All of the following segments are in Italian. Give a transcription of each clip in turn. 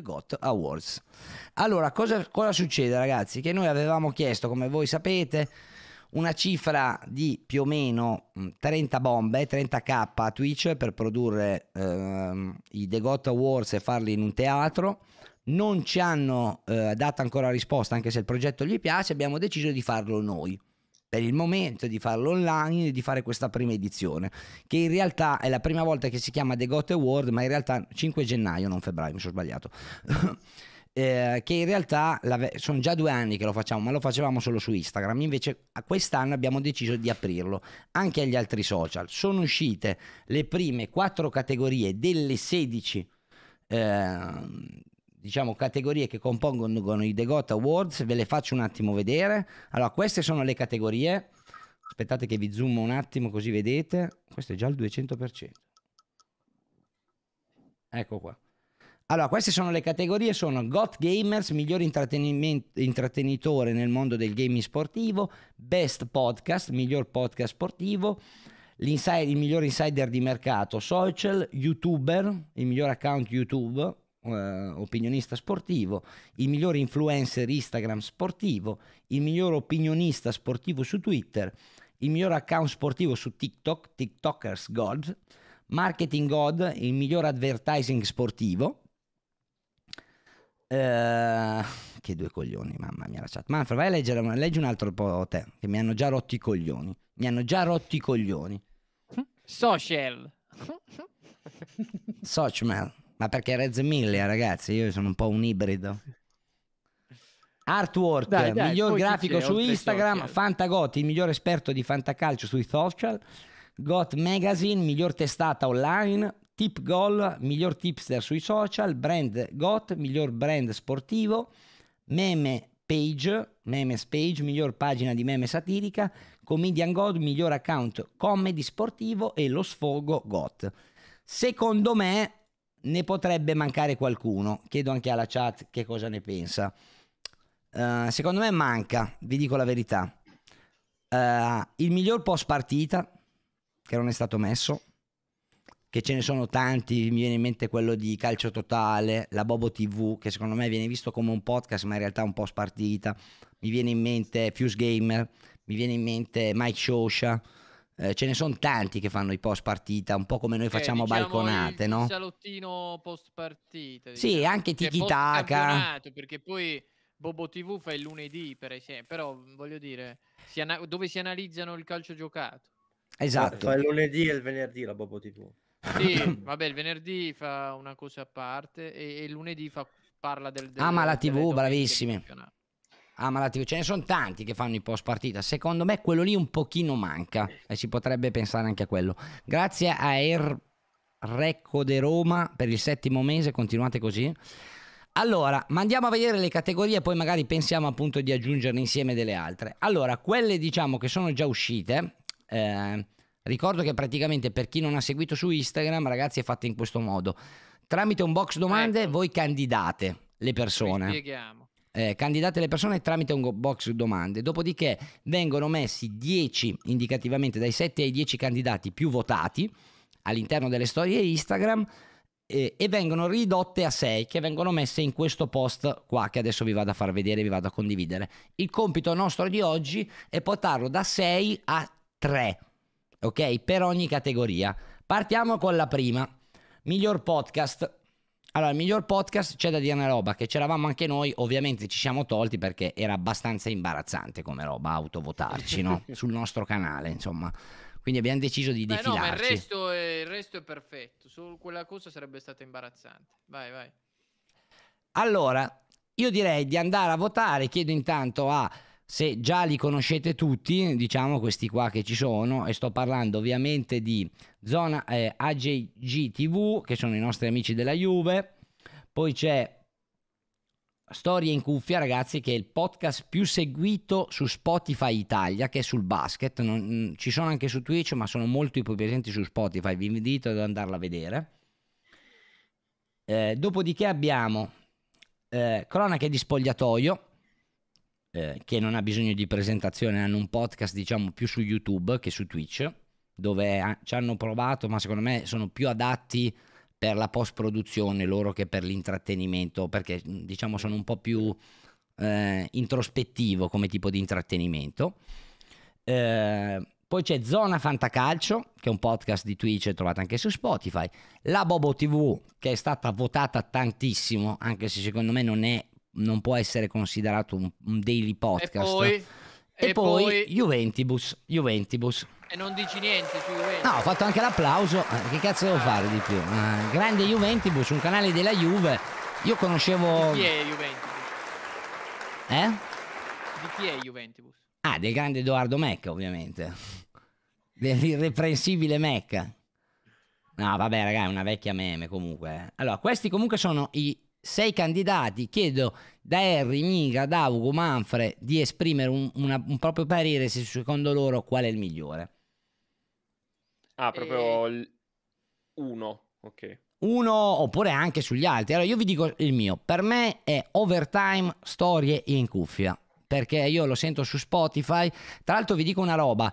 The Got Awards. Allora, cosa, cosa succede ragazzi? Che noi avevamo chiesto, come voi sapete, una cifra di più o meno 30 mm, bombe, 30k a Twitch per produrre ehm, i The Got Awards e farli in un teatro. Non ci hanno eh, dato ancora risposta, anche se il progetto gli piace, abbiamo deciso di farlo noi per il momento di farlo online e di fare questa prima edizione che in realtà è la prima volta che si chiama The Got Award ma in realtà 5 gennaio non febbraio mi sono sbagliato eh, che in realtà sono già due anni che lo facciamo ma lo facevamo solo su Instagram invece quest'anno abbiamo deciso di aprirlo anche agli altri social sono uscite le prime quattro categorie delle 16 eh, diciamo, categorie che compongono i The Got Awards, ve le faccio un attimo vedere. Allora, queste sono le categorie. Aspettate che vi zoom un attimo così vedete. Questo è già il 200%. Ecco qua. Allora, queste sono le categorie, sono Got Gamers, miglior intrattenitore nel mondo del gaming sportivo, Best Podcast, miglior podcast sportivo, il miglior insider di mercato, Social, YouTuber, il miglior account YouTube, eh, opinionista sportivo, il miglior influencer Instagram sportivo, il miglior opinionista sportivo su Twitter, il miglior account sportivo su TikTok, TikTokers God, Marketing God, il miglior advertising sportivo. Eh, che due coglioni, mamma mia la chat. Manfred, vai a leggere, leggi un altro po' te, che mi hanno già rotto i coglioni. Mi hanno già rotto i coglioni. Social. Social. Ma perché Rez Miller, ragazzi, io sono un po' un ibrido. Artwork, dai, dai, miglior grafico su Instagram, Fantagot, il miglior esperto di fantacalcio sui social, Got Magazine, miglior testata online, Tip Goal, miglior tipster sui social, Brand Got, miglior brand sportivo, Meme Page, Memes Page, miglior pagina di meme satirica, Comedian God, miglior account comedy sportivo e Lo Sfogo Got. Secondo me ne potrebbe mancare qualcuno. Chiedo anche alla chat che cosa ne pensa. Uh, secondo me manca, vi dico la verità. Uh, il miglior post partita che non è stato messo, che ce ne sono tanti, mi viene in mente quello di Calcio Totale, la Bobo TV, che secondo me viene visto come un podcast, ma in realtà è un post partita. Mi viene in mente Fuse Gamer, mi viene in mente Mike Shosha eh, ce ne sono tanti che fanno i post partita, un po' come noi eh, facciamo eh, diciamo balconate, il, no? Il salottino post partita. Diciamo. Sì, anche tiki taka. Perché poi Bobo TV fa il lunedì, per esempio, però voglio dire, si ana- dove si analizzano il calcio giocato. Esatto. Fa il lunedì e il venerdì la Bobo TV. Sì, vabbè, il venerdì fa una cosa a parte e, e il lunedì fa, parla del, ah, del... Ah, ma la TV, bravissimi. Campionato ama ah, la ce ne sono tanti che fanno i post partita, secondo me quello lì un pochino manca e si potrebbe pensare anche a quello. Grazie a Air er Recco de Roma per il settimo mese, continuate così. Allora, ma andiamo a vedere le categorie, poi magari pensiamo appunto di aggiungerne insieme delle altre. Allora, quelle diciamo che sono già uscite, eh, ricordo che praticamente per chi non ha seguito su Instagram, ragazzi, è fatta in questo modo. Tramite un box domande ecco. voi candidate le persone. Vi spieghiamo eh, candidate le persone tramite un box domande, dopodiché vengono messi 10 indicativamente dai 7 ai 10 candidati più votati all'interno delle storie Instagram eh, e vengono ridotte a 6 che vengono messe in questo post qua che adesso vi vado a far vedere, vi vado a condividere. Il compito nostro di oggi è portarlo da 6 a 3, ok? Per ogni categoria. Partiamo con la prima, miglior podcast allora, il miglior podcast c'è da dire una roba che c'eravamo anche noi, ovviamente ci siamo tolti perché era abbastanza imbarazzante come roba autovotarci, no? Sul nostro canale, insomma. Quindi abbiamo deciso di Beh, defilarci. No, ma il resto, è, il resto è perfetto, solo quella cosa sarebbe stata imbarazzante. Vai, vai. Allora, io direi di andare a votare, chiedo intanto a se già li conoscete tutti, diciamo questi qua che ci sono, e sto parlando ovviamente di zona eh, AJG TV, che sono i nostri amici della Juve, poi c'è Storie in cuffia, ragazzi, che è il podcast più seguito su Spotify Italia, che è sul basket, non, mm, ci sono anche su Twitch, ma sono molto più presenti su Spotify, vi invito ad andarla a vedere. Eh, dopodiché abbiamo eh, Cronache di Spogliatoio, eh, che non ha bisogno di presentazione, hanno un podcast diciamo più su YouTube che su Twitch, dove ha, eh, ci hanno provato, ma secondo me sono più adatti per la post produzione loro che per l'intrattenimento, perché mm, diciamo sono un po' più eh, introspettivo come tipo di intrattenimento. Eh, poi c'è Zona Fantacalcio, che è un podcast di Twitch, trovate anche su Spotify. La Bobo TV, che è stata votata tantissimo, anche se secondo me non è non può essere considerato un, un daily podcast. E poi, e e poi, poi... Juventibus, Juventibus. E non dici niente su Juventus. No, ho fatto anche l'applauso. Eh, che cazzo devo ah. fare di più? Uh, grande Juventus, un canale della Juve. Io conoscevo... Di chi è Juventus? Eh? Di chi è Juventibus? Ah, del grande Edoardo Mecca, ovviamente. Dell'irreprensibile Mecca. No, vabbè, ragazzi, è una vecchia meme comunque. Allora, questi comunque sono i sei candidati, chiedo da Harry, Miga, Ugo, Manfred di esprimere un, una, un, proprio parere se secondo loro qual è il migliore. Ah, proprio e... Eh. l... uno, ok. Uno oppure anche sugli altri. Allora io vi dico il mio, per me è Overtime Storie in cuffia, perché io lo sento su Spotify. Tra l'altro vi dico una roba,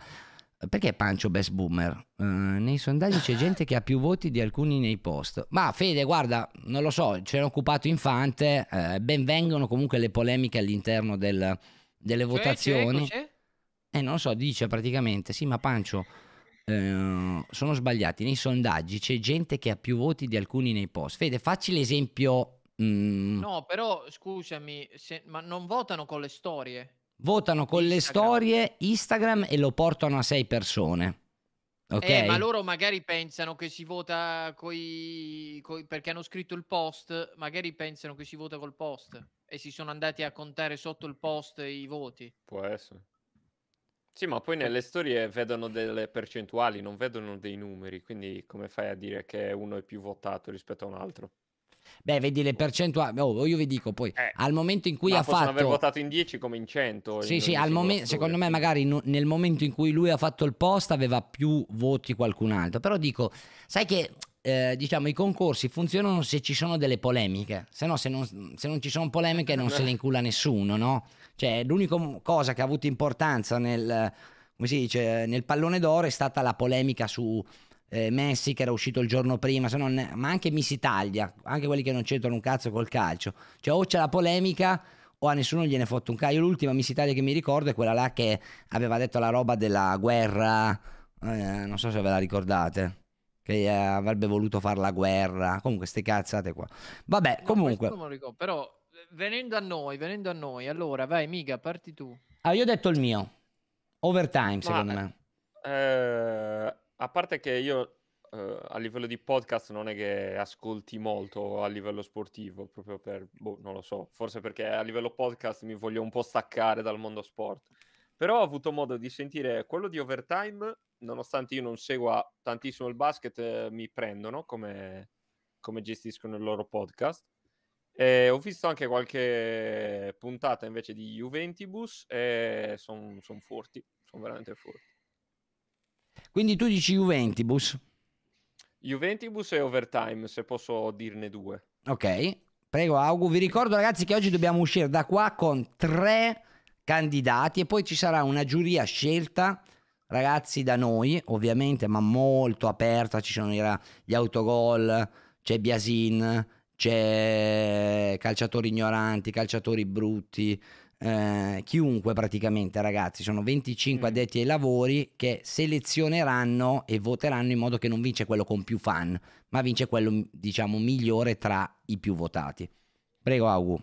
perché Pancio best boomer? Uh, nei sondaggi c'è gente che ha più voti di alcuni nei post. Ma Fede, guarda, non lo so, ce occupato Infante, eh, benvengono comunque le polemiche all'interno del, delle c'è, votazioni. E ecco, Eh, non lo so, dice praticamente, sì, ma Pancio, eh, sono sbagliati, nei sondaggi c'è gente che ha più voti di alcuni nei post. Fede, facci l'esempio... Mm. No, però scusami, se, ma non votano con le storie votano con Instagram. le storie Instagram e lo portano a sei persone. Okay. Eh, ma loro magari pensano che si vota coi, coi, perché hanno scritto il post, magari pensano che si vota col post e si sono andati a contare sotto il post i voti. Può essere. Sì, ma poi nelle storie vedono delle percentuali, non vedono dei numeri, quindi come fai a dire che uno è più votato rispetto a un altro? Beh, vedi le percentuali. Oh, io vi dico poi, eh, al momento in cui ha fatto. aver votato in 10 come in 100. Sì, in sì, al momen... secondo me, magari in... nel momento in cui lui ha fatto il post aveva più voti qualcun altro. Però dico, sai che. Eh, diciamo i concorsi funzionano se ci sono delle polemiche, se no se non, se non ci sono polemiche non se le incula nessuno, no? Cioè l'unica cosa che ha avuto importanza nel, come si dice, nel pallone d'oro è stata la polemica su, eh, Messi che era uscito il giorno prima, non, ma anche Miss Italia, anche quelli che non c'entrano un cazzo col calcio. Cioè o c'è la polemica o a nessuno gliene fotte un caio. L'ultima Miss Italia che mi ricordo è quella là che aveva detto la roba della guerra, eh, non so se ve la ricordate. Che eh, avrebbe voluto fare la guerra. Comunque, ste cazzate qua. Vabbè, no, comunque. però, eh, venendo a noi, venendo a noi, allora vai, mica, parti tu. Ah, io ho detto il mio. Overtime, secondo me. Eh, a parte che io eh, a livello di podcast non è che ascolti molto a livello sportivo, proprio per, boh, non lo so, forse perché a livello podcast mi voglio un po' staccare dal mondo sport. Però ho avuto modo di sentire quello di Overtime, nonostante io non segua tantissimo il basket, eh, mi prendono come, come gestiscono il loro podcast. E ho visto anche qualche puntata invece di Juventus e sono son forti, sono veramente forti. Quindi tu dici Juventus. Juventus e Overtime, se posso dirne due. Ok, prego Augu. Vi ricordo ragazzi che oggi dobbiamo uscire da qua con tre candidati e poi ci sarà una giuria scelta ragazzi da noi ovviamente ma molto aperta ci sono gli autogol c'è Biasin c'è calciatori ignoranti calciatori brutti eh, chiunque praticamente ragazzi, sono 25 mm. addetti ai lavori che selezioneranno e voteranno in modo che non vince quello con più fan, ma vince quello diciamo migliore tra i più votati. Prego Augu.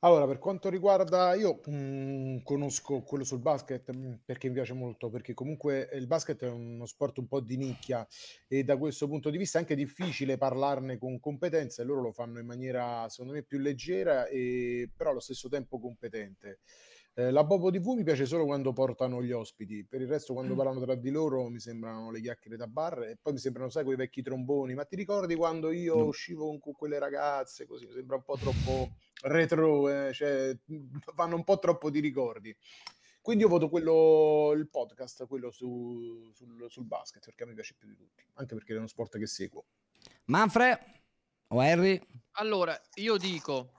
Allora, per quanto riguarda, io mh, mm, conosco quello sul basket mm, perché mi piace molto, perché comunque il basket è uno sport un po' di nicchia e da questo punto di vista è anche difficile parlarne con competenza e loro lo fanno in maniera, secondo me, più leggera e però allo stesso tempo competente. Eh, la Bobo TV mi piace solo quando portano gli ospiti, per il resto quando mm. parlano tra di loro mi sembrano le chiacchiere da bar e poi mi sembrano, sai, quei vecchi tromboni, ma ti ricordi quando io no. Mm. uscivo con, con quelle ragazze, così, mi sembra un po' troppo retro, eh, cioè, fanno un po' troppo di ricordi. Quindi io voto quello, il podcast, quello su, sul, sul, basket, perché a me piace più di tutti, anche perché è uno sport che seguo. Manfred o Harry? Allora, io dico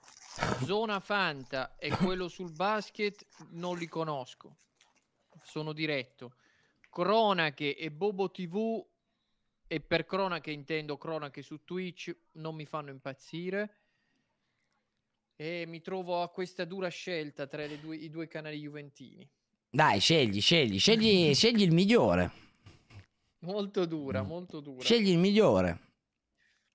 Zona Fanta e quello sul basket non li conosco, sono diretto. Cronache e Bobo TV, e per cronache intendo cronache su Twitch, non mi fanno impazzire. E mi trovo a questa dura scelta tra due, i due canali juventini. Dai, scegli, scegli, scegli, scegli il migliore. Molto dura, molto dura. Scegli il migliore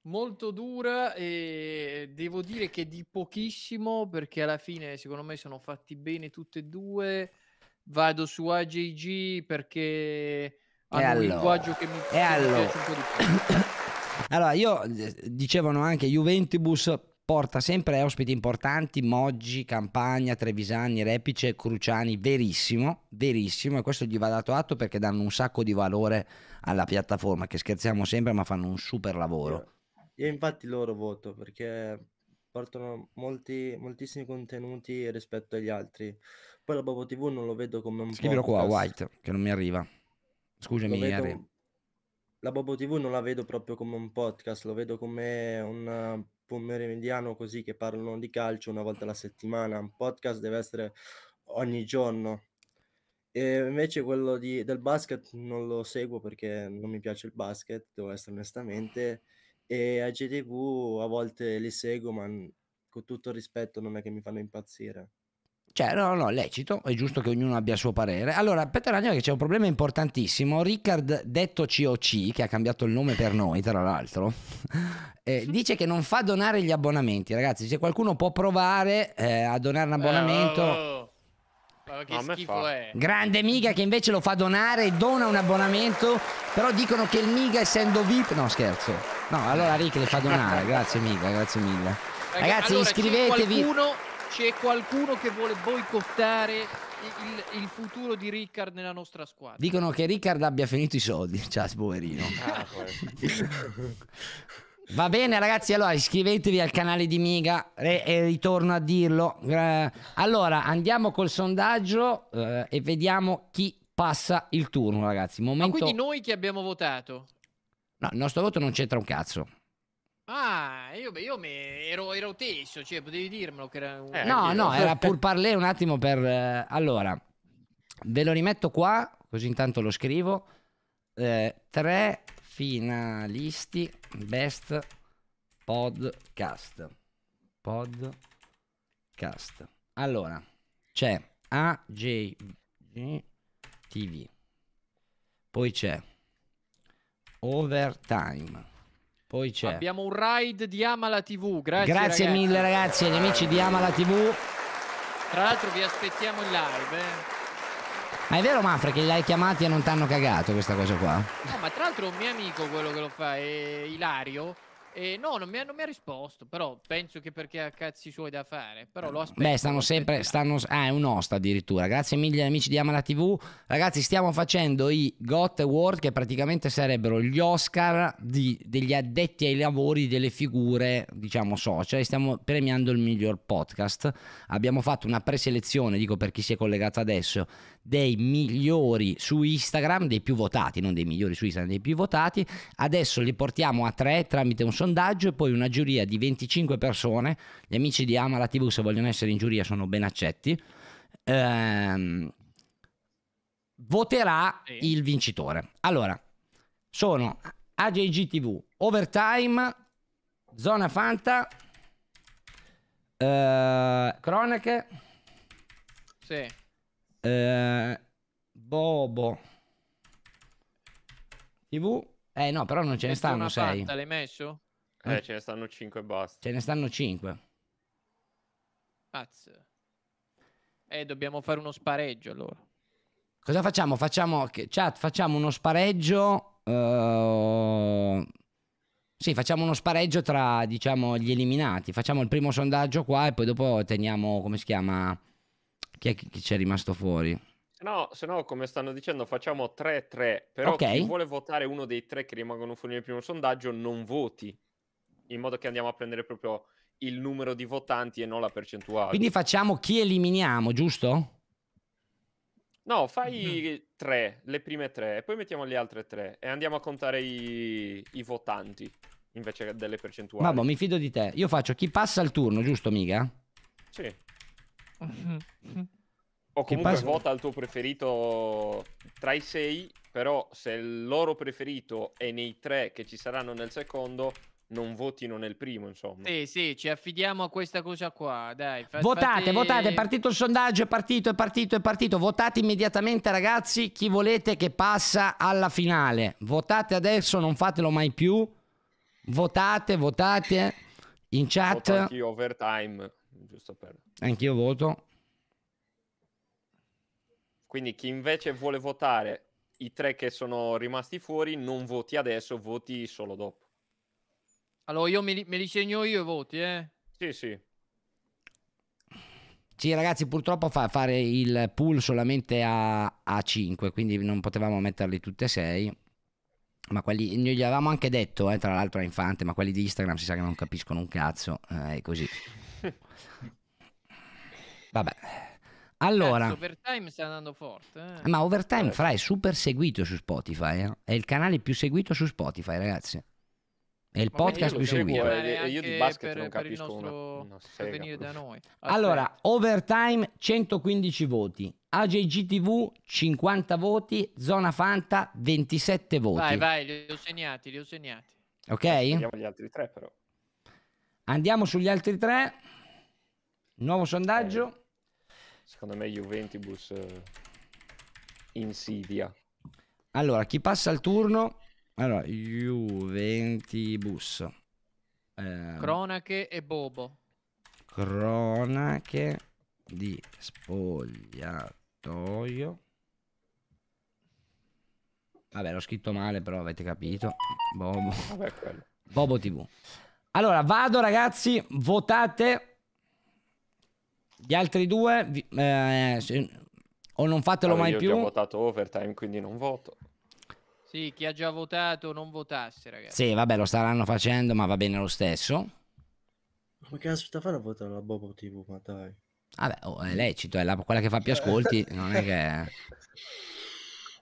molto dura e devo dire che di pochissimo perché alla fine secondo me sono fatti bene tutti e due. Vado su AJG perché ha un allora. linguaggio che mi, che allora. mi piace un po' di più. allora, io eh, dicevano anche Juventus porta sempre ospiti importanti, Moggi, Campagna, Trevisani, Repice, Cruciani, verissimo, verissimo e questo gli va dato atto perché danno un sacco di valore alla piattaforma che scherziamo sempre ma fanno un super lavoro. Io infatti loro voto perché portano molti, moltissimi contenuti rispetto agli altri. Poi la Bobo TV non lo vedo come un Scrivilo podcast. qua, White, che non mi arriva. Scusami, vedo... Harry. La Bobo TV non la vedo proprio come un podcast, lo vedo come un pomeriggio così che parlano di calcio una volta alla settimana. Un podcast deve essere ogni giorno. E invece quello di, del basket non lo seguo perché non mi piace il basket, devo essere onestamente. E a GTV a volte li seguo, ma con tutto il rispetto non è che mi fanno impazzire. Cioè, no, no, lecito, è giusto che ognuno abbia il suo parere. Allora, Petteragno che c'è un problema importantissimo. Ricard, detto COC, che ha cambiato il nome per noi, tra l'altro, eh, dice che non fa donare gli abbonamenti. Ragazzi, se qualcuno può provare eh, a donare un eh, abbonamento... Ma oh, che no, schifo è. Grande Miga che invece lo fa donare, dona un abbonamento, però dicono che il Miga essendo VIP... No, scherzo. No, allora Rick le fa donare, grazie Miga, grazie mille. Ragazzi, allora, iscrivetevi. C'è qualcuno, qualcuno, che vuole boicottare il, il, futuro di Riccard nella nostra squadra. Dicono che Riccard abbia finito i soldi. Ciao, poverino. Ah, Va bene ragazzi, allora iscrivetevi al canale di Miga e, e ritorno a dirlo. Eh, allora andiamo col sondaggio eh, e vediamo chi passa il turno ragazzi. Momento... Ma quindi noi che abbiamo votato? No, il nostro voto non c'entra un cazzo. Ah, io, io ero, ero teso, cioè potevi dirmelo che era... Eh, no, no, era pur parlé un attimo per... Eh, allora, ve lo rimetto qua, così intanto lo scrivo. 3, eh, finalisti best podcast. Podcast. Allora, c'è AJG TV. Poi c'è Overtime. Poi c'è. Abbiamo un ride di Amala TV. Grazie, Grazie ragazzi. mille ragazzi e amici di Amala TV. Tra l'altro vi aspettiamo in live. Eh. Ma è vero Mafra che li hai chiamati e non ti hanno cagato questa cosa qua? No, ma tra l'altro un mio amico, quello che lo fa, è Ilario. E no, non mi, ha, non mi, ha, risposto, però penso che perché ha cazzi suoi da fare. Però lo aspetto. Beh, stanno sempre. Stanno, ah, è un host addirittura. Grazie mille amici di Amala TV. Ragazzi, stiamo facendo i GOT Award, che praticamente sarebbero gli Oscar di, degli addetti ai lavori delle figure, diciamo, social. Stiamo premiando il miglior podcast. Abbiamo fatto una preselezione, dico per chi si è collegato adesso, dei migliori su Instagram, dei più votati, non dei migliori su Instagram, dei più votati. Adesso li portiamo a tre tramite un sondaggio e poi una giuria di 25 persone. Gli amici di Amala TV, se vogliono essere in giuria, sono ben accetti. Ehm, voterà sì. il vincitore. Allora, sono AJG TV, Overtime, Zona Fanta, eh, Cronache. Sì. Eh, Bobo TV. Eh no, però non ce, ne stanno 6. l'hai messo? Eh, eh, ce ne stanno 5 e basta. Ce ne stanno 5. Pazzo. Eh, dobbiamo fare uno spareggio allora. Cosa facciamo? Facciamo chat, facciamo uno spareggio. Uh... Sì, facciamo uno spareggio tra, diciamo, gli eliminati. Facciamo il primo sondaggio qua e poi dopo teniamo, come si chiama? Chi è che c'è rimasto fuori? No, se no, come stanno dicendo, facciamo 3-3. Però okay. chi vuole votare uno dei tre che rimangono fuori nel primo sondaggio, non voti. In modo che andiamo a prendere proprio il numero di votanti e non la percentuale. Quindi facciamo chi eliminiamo, giusto? No, fai mm. tre, le prime tre, e poi mettiamo le altre tre e andiamo a contare i, i votanti invece delle percentuali. Vabbè, mi fido di te. Io faccio chi passa il turno, giusto, Miga? Sì o comunque vota il tuo preferito tra i sei, però se il loro preferito è nei tre che ci saranno nel secondo, non votino nel primo, insomma. Sì, sì, ci affidiamo a questa cosa qua, dai. Fa- votate, fate... votate, è partito il sondaggio, è partito, è partito, è partito. Votate immediatamente, ragazzi, chi volete che passa alla finale. Votate adesso, non fatelo mai più. Votate, votate in chat. Voto anch'io overtime giusto per... Anch'io voto. Quindi chi invece vuole votare i tre che sono rimasti fuori, non voti adesso, voti solo dopo. Allora io me li, me li segno io i voti, eh? Sì, sì. Sì, ragazzi, purtroppo fa fare il pool solamente a, a 5, quindi non potevamo metterli tutti e 6. Ma quelli, noi gli avevamo anche detto, eh, tra l'altro a Infante, ma quelli di Instagram si sa che non capiscono un cazzo, eh, è così. Vabbè. Allora, Cazzo, Overtime sta andando forte. Eh. Ma Overtime, fra, è super seguito su Spotify. eh. È il canale più seguito su Spotify, ragazzi. È il podcast più seguito. E io di basket per, non per il capisco nostro una sega. venire da noi. Allora, Overtime 115 voti, AJGTV 50 voti, Zona Fanta 27 voti. vai, vai, li ho segnati, li ho segnati. Ok? Vediamo gli altri tre, però. Andiamo sugli altri tre. Nuovo sondaggio. Eh, secondo me Juventus eh, insidia. Allora, chi passa il turno? Allora, Juventus. Eh, Cronache e Bobo. Cronache di spogliatoio. Vabbè, l'ho scritto male, però avete capito. Bobo. Vabbè, Bobo TV. Allora, vado ragazzi, votate gli altri due. Eh, se, o non fatelo allora, ah, mai io più. Io ho votato overtime, quindi non voto. Sì, chi ha già votato non votasse, ragazzi. Sì, vabbè, lo staranno facendo, ma va bene lo stesso. Ma che cazzo sta a fare a votare la Bobo TV, ma dai. Vabbè, oh, è lecito, è la, quella che fa più ascolti, non è che...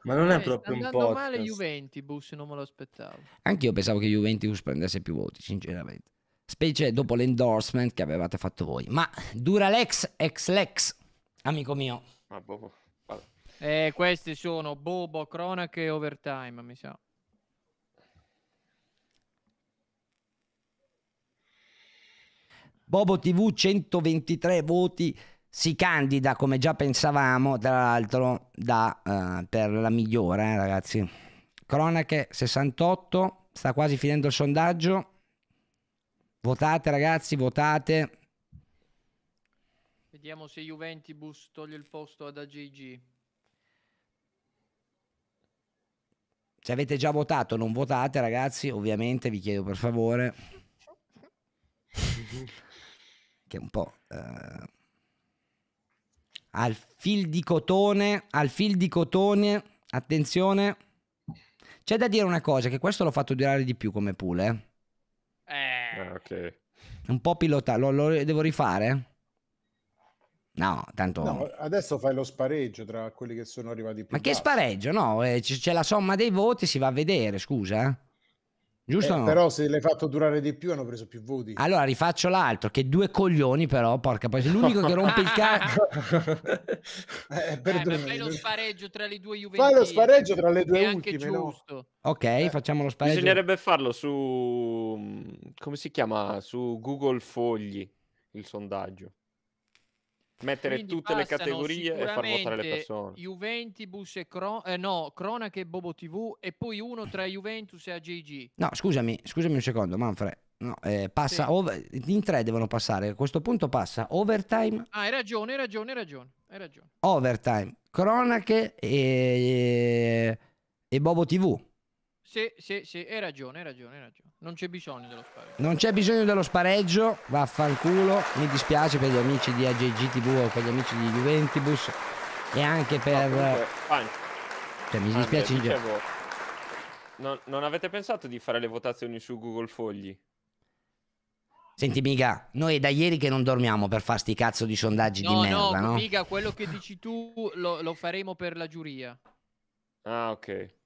Ma non eh, è proprio un po'. male Juventus, boh, non me lo aspettavo. Anche io pensavo che Juventus prendesse più voti, sinceramente. Specie dopo l'endorsement che avevate fatto voi. Ma Duralex ex Lex, amico mio. Ma boh. boh eh, queste sono Bobo, Cronache e Overtime, mi sa. Bobo TV 123 voti si candida come già pensavamo tra l'altro da, uh, per la migliore eh, ragazzi cronache 68 sta quasi finendo il sondaggio votate ragazzi votate vediamo se Juventus toglie il posto ad Agigi se avete già votato non votate ragazzi ovviamente vi chiedo per favore che un po' uh al fil di cotone, al fil di cotone, attenzione. C'è da dire una cosa, che questo l'ho fatto durare di più come pool, eh. eh. Ah, ok. Un po' pilotato, lo, lo, devo rifare? No, tanto... No, adesso fai lo spareggio tra quelli che sono arrivati prima. Ma che spareggio? No, eh, c'è la somma dei voti, si va a vedere, scusa. Eh. Giusto? Eh, no? Però se l'hai fatto durare di più hanno preso più voti. Allora rifaccio l'altro, che due coglioni però, porca poi l'unico che rompe il cazzo. eh, eh, fai lo spareggio tra le due Juventus. Fai lo spareggio tra le due ultime, giusto. No? Ok, eh. facciamo lo spareggio. Bisognerebbe farlo su mm, come si chiama? Su Google Fogli il sondaggio mettere Quindi tutte le categorie e far votare le persone. Juventus e Cro- eh, no, Cronache e Bobo TV e poi uno tra Juventus e AGG. No, scusami, scusami un secondo, Manfred. No, eh, passa sì. over- in tre devono passare. A questo punto passa overtime. Ah, hai ragione, hai ragione, hai ragione. Hai ragione. Overtime, cronache e, e Bobo TV. Sì, sì, sì, hai ragione, hai ragione, hai ragione. Non c'è bisogno dello spareggio. Non c'è bisogno dello spareggio, vaffanculo. Mi dispiace per gli amici di TV o per gli amici di Juventus e anche per... No, comunque, eh, cioè, mi dispiace Andre, dicevo, non, non avete pensato di fare le votazioni su Google Fogli? Senti, mica, noi è da ieri che non dormiamo per fare sti cazzo di sondaggi no, di merda, no? No, mica, quello che dici tu lo, lo faremo per la giuria. Ah, ok.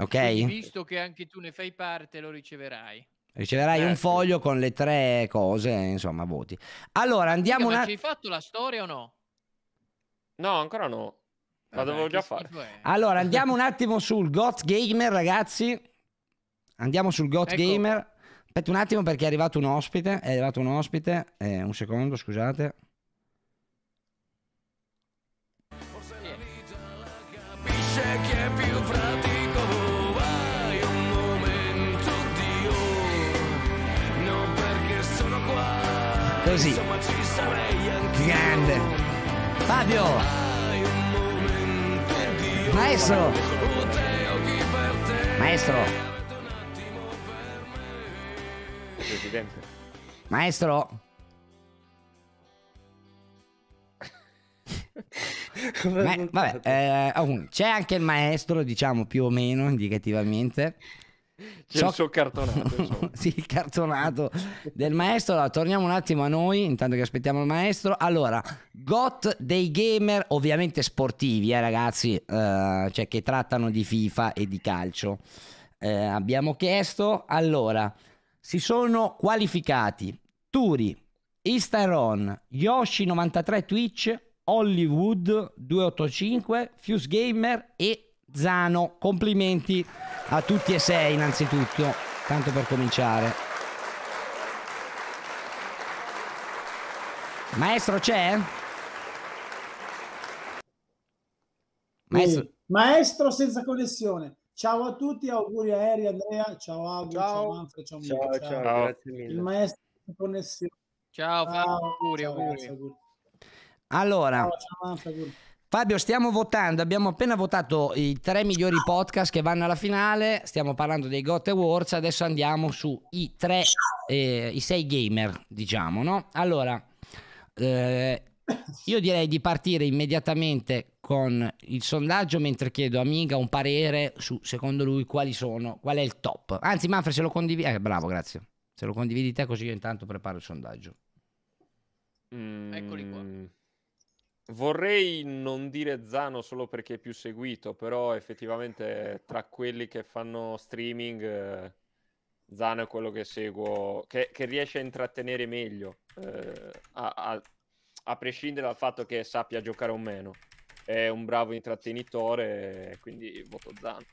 Ok? Quindi visto che anche tu ne fai parte, lo riceverai. Riceverai Grazie. un foglio con le tre cose, insomma, voti. Allora andiamo Figa, un attimo. Ci hai fatto la storia o no? No, ancora no. La dovevo già fare. Allora andiamo un attimo sul Got Gamer, ragazzi. Andiamo sul Got ecco. Gamer. Aspetta un attimo perché è arrivato un ospite. È arrivato un ospite. Eh, un secondo, scusate. Così. Grande. Fabio. Maestro. Maestro. Presidente. Maestro. Ma, vabbè, eh, oh, c'è anche il maestro, diciamo più o meno indicativamente. C'è so... il suo cartonato. sì, il cartonato del maestro. Allora, torniamo un attimo a noi, intanto che aspettiamo il maestro. Allora, GOT dei gamer, ovviamente sportivi, eh, ragazzi, eh, cioè che trattano di FIFA e di calcio. Eh, abbiamo chiesto, allora, si sono qualificati Turi, Instaron, Yoshi93 Twitch, Hollywood285, Fuse Gamer e Zano. Complimenti a tutti e sei innanzitutto, tanto per cominciare. Maestro c'è? Maestro... Sì, maestro... senza connessione. Ciao a tutti, auguri a Eri, Andrea, ciao Aldo, ciao, ciao Manfred, ciao Ciao, ciao, ciao. grazie mille. Il maestro senza connessione. Ciao, ciao, auguri, ciao, auguri. auguri. Allora, ciao, ciao Manfred, auguri. Fabio, stiamo votando, abbiamo appena votato i tre migliori podcast che vanno alla finale, stiamo parlando dei GOT Awards, adesso andiamo sui tre, eh, i sei gamer, diciamo, no? Allora, eh, io direi di partire immediatamente con il sondaggio mentre chiedo a Minga un parere su, secondo lui, quali sono, qual è il top. Anzi, Manfred, se lo condividi, eh, bravo, grazie, se lo condividi te così io intanto preparo il sondaggio. Mm. Eccoli qua. Vorrei non dire Zano solo perché è più seguito, però effettivamente tra quelli che fanno streaming eh, Zano è quello che seguo, che, che riesce a intrattenere meglio, eh, a, a, a, prescindere dal fatto che sappia giocare o meno. È un bravo intrattenitore, quindi voto Zano.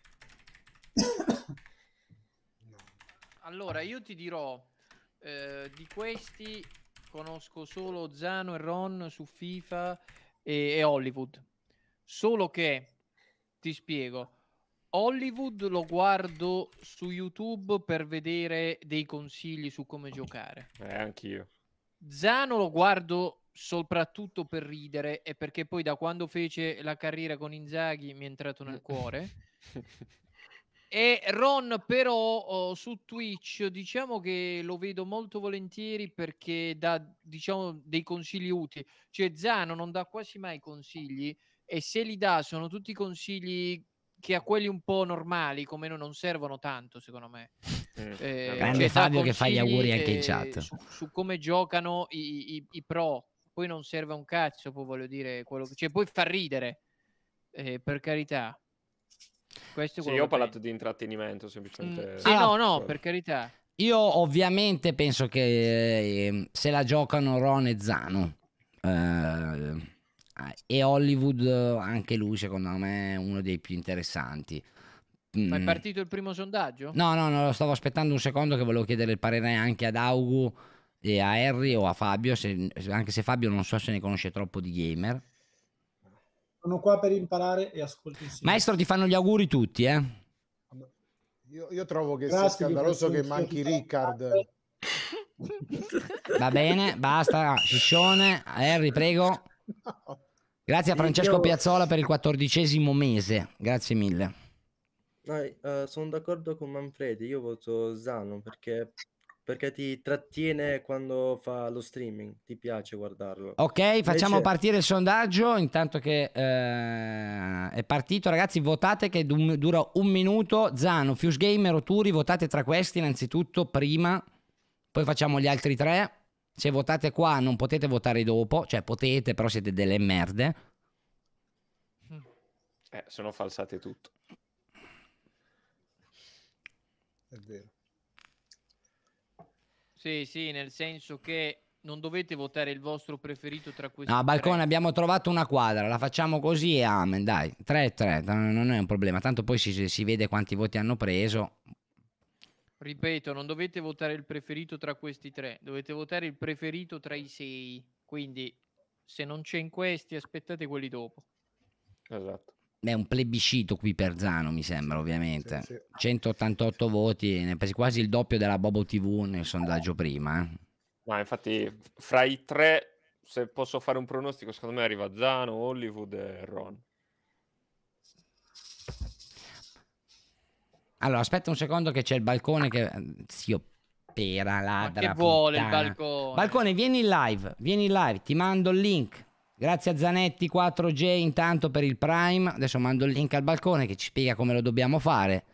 Allora, io ti dirò, eh, di questi conosco solo Zano e Ron su FIFA e, e Hollywood. Solo che, ti spiego, Hollywood lo guardo su YouTube per vedere dei consigli su come giocare. Eh, anch'io. Zano lo guardo soprattutto per ridere e perché poi da quando fece la carriera con Inzaghi mi è entrato nel cuore. E Ron però oh, su Twitch diciamo che lo vedo molto volentieri perché dà diciamo, dei consigli utili. Cioè Zano non dà quasi mai consigli e se li dà sono tutti consigli che a quelli un po' normali come non servono tanto secondo me. Mm, eh, eh, grande Fabio che fa gli auguri anche in eh, chat. Su, su come giocano i, i, i, pro. Poi non serve un cazzo, poi voglio dire quello che... Cioè poi fa ridere, eh, per carità questo sì, io ho parlato di intrattenimento semplicemente. Mm, sì, ah, no, no, per carità. Io ovviamente penso che eh, se la giocano Ron e Zano eh, e Hollywood anche lui secondo me è uno dei più interessanti. Mm. Ma è mm. partito il primo sondaggio? No, no, no, lo stavo aspettando un secondo che volevo chiedere il parere anche ad Augu e a Harry o a Fabio, se, anche se Fabio non so se ne conosce troppo di gamer. Sono qua per imparare e ascolto insieme. Maestro, ti fanno gli auguri tutti, eh? Io, io trovo che Grazie sia scandaloso che, manchi Riccard. Va bene, basta. ciccione, Harry, prego. Grazie a Francesco Piazzola per il quattordicesimo mese. Grazie mille. uh, sono d'accordo con Manfredi, io voto Zano perché perché ti trattiene quando fa lo streaming, ti piace guardarlo. Ok, facciamo Invece... partire il sondaggio intanto che eh, è partito, ragazzi, votate che du- dura un minuto. Zano, Fuse Gamer o Turi, votate tra questi innanzitutto prima, poi facciamo gli altri tre. Se votate qua non potete votare dopo, cioè potete, però siete delle merde. Eh, sono falsate tutto. È vero. Sì, sì, nel senso che non dovete votare il vostro preferito tra questi. No, Balcone, tre. abbiamo trovato una quadra, la facciamo così e amen, dai. 3-3, non è un problema, tanto poi si, si, vede quanti voti hanno preso. Ripeto, non dovete votare il preferito tra questi tre, dovete votare il preferito tra i sei. Quindi, se non c'è in questi, aspettate quelli dopo. Esatto è un plebiscito qui per Zano, mi sembra, ovviamente. Sì, sì. 188 voti, ne presi quasi il doppio della Bobo TV nel sondaggio prima. Eh. Ma infatti, fra i tre, se posso fare un pronostico, secondo me arriva Zano, Hollywood e Ron. Allora, aspetta un secondo che c'è il balcone che... Zio, pera ladra. Ma che vuole puttana. il balcone? Balcone, vieni in live, vieni in live, ti mando il link. Grazie a Zanetti 4G intanto per il Prime. Adesso mando il link al balcone che ci spiega come lo dobbiamo fare.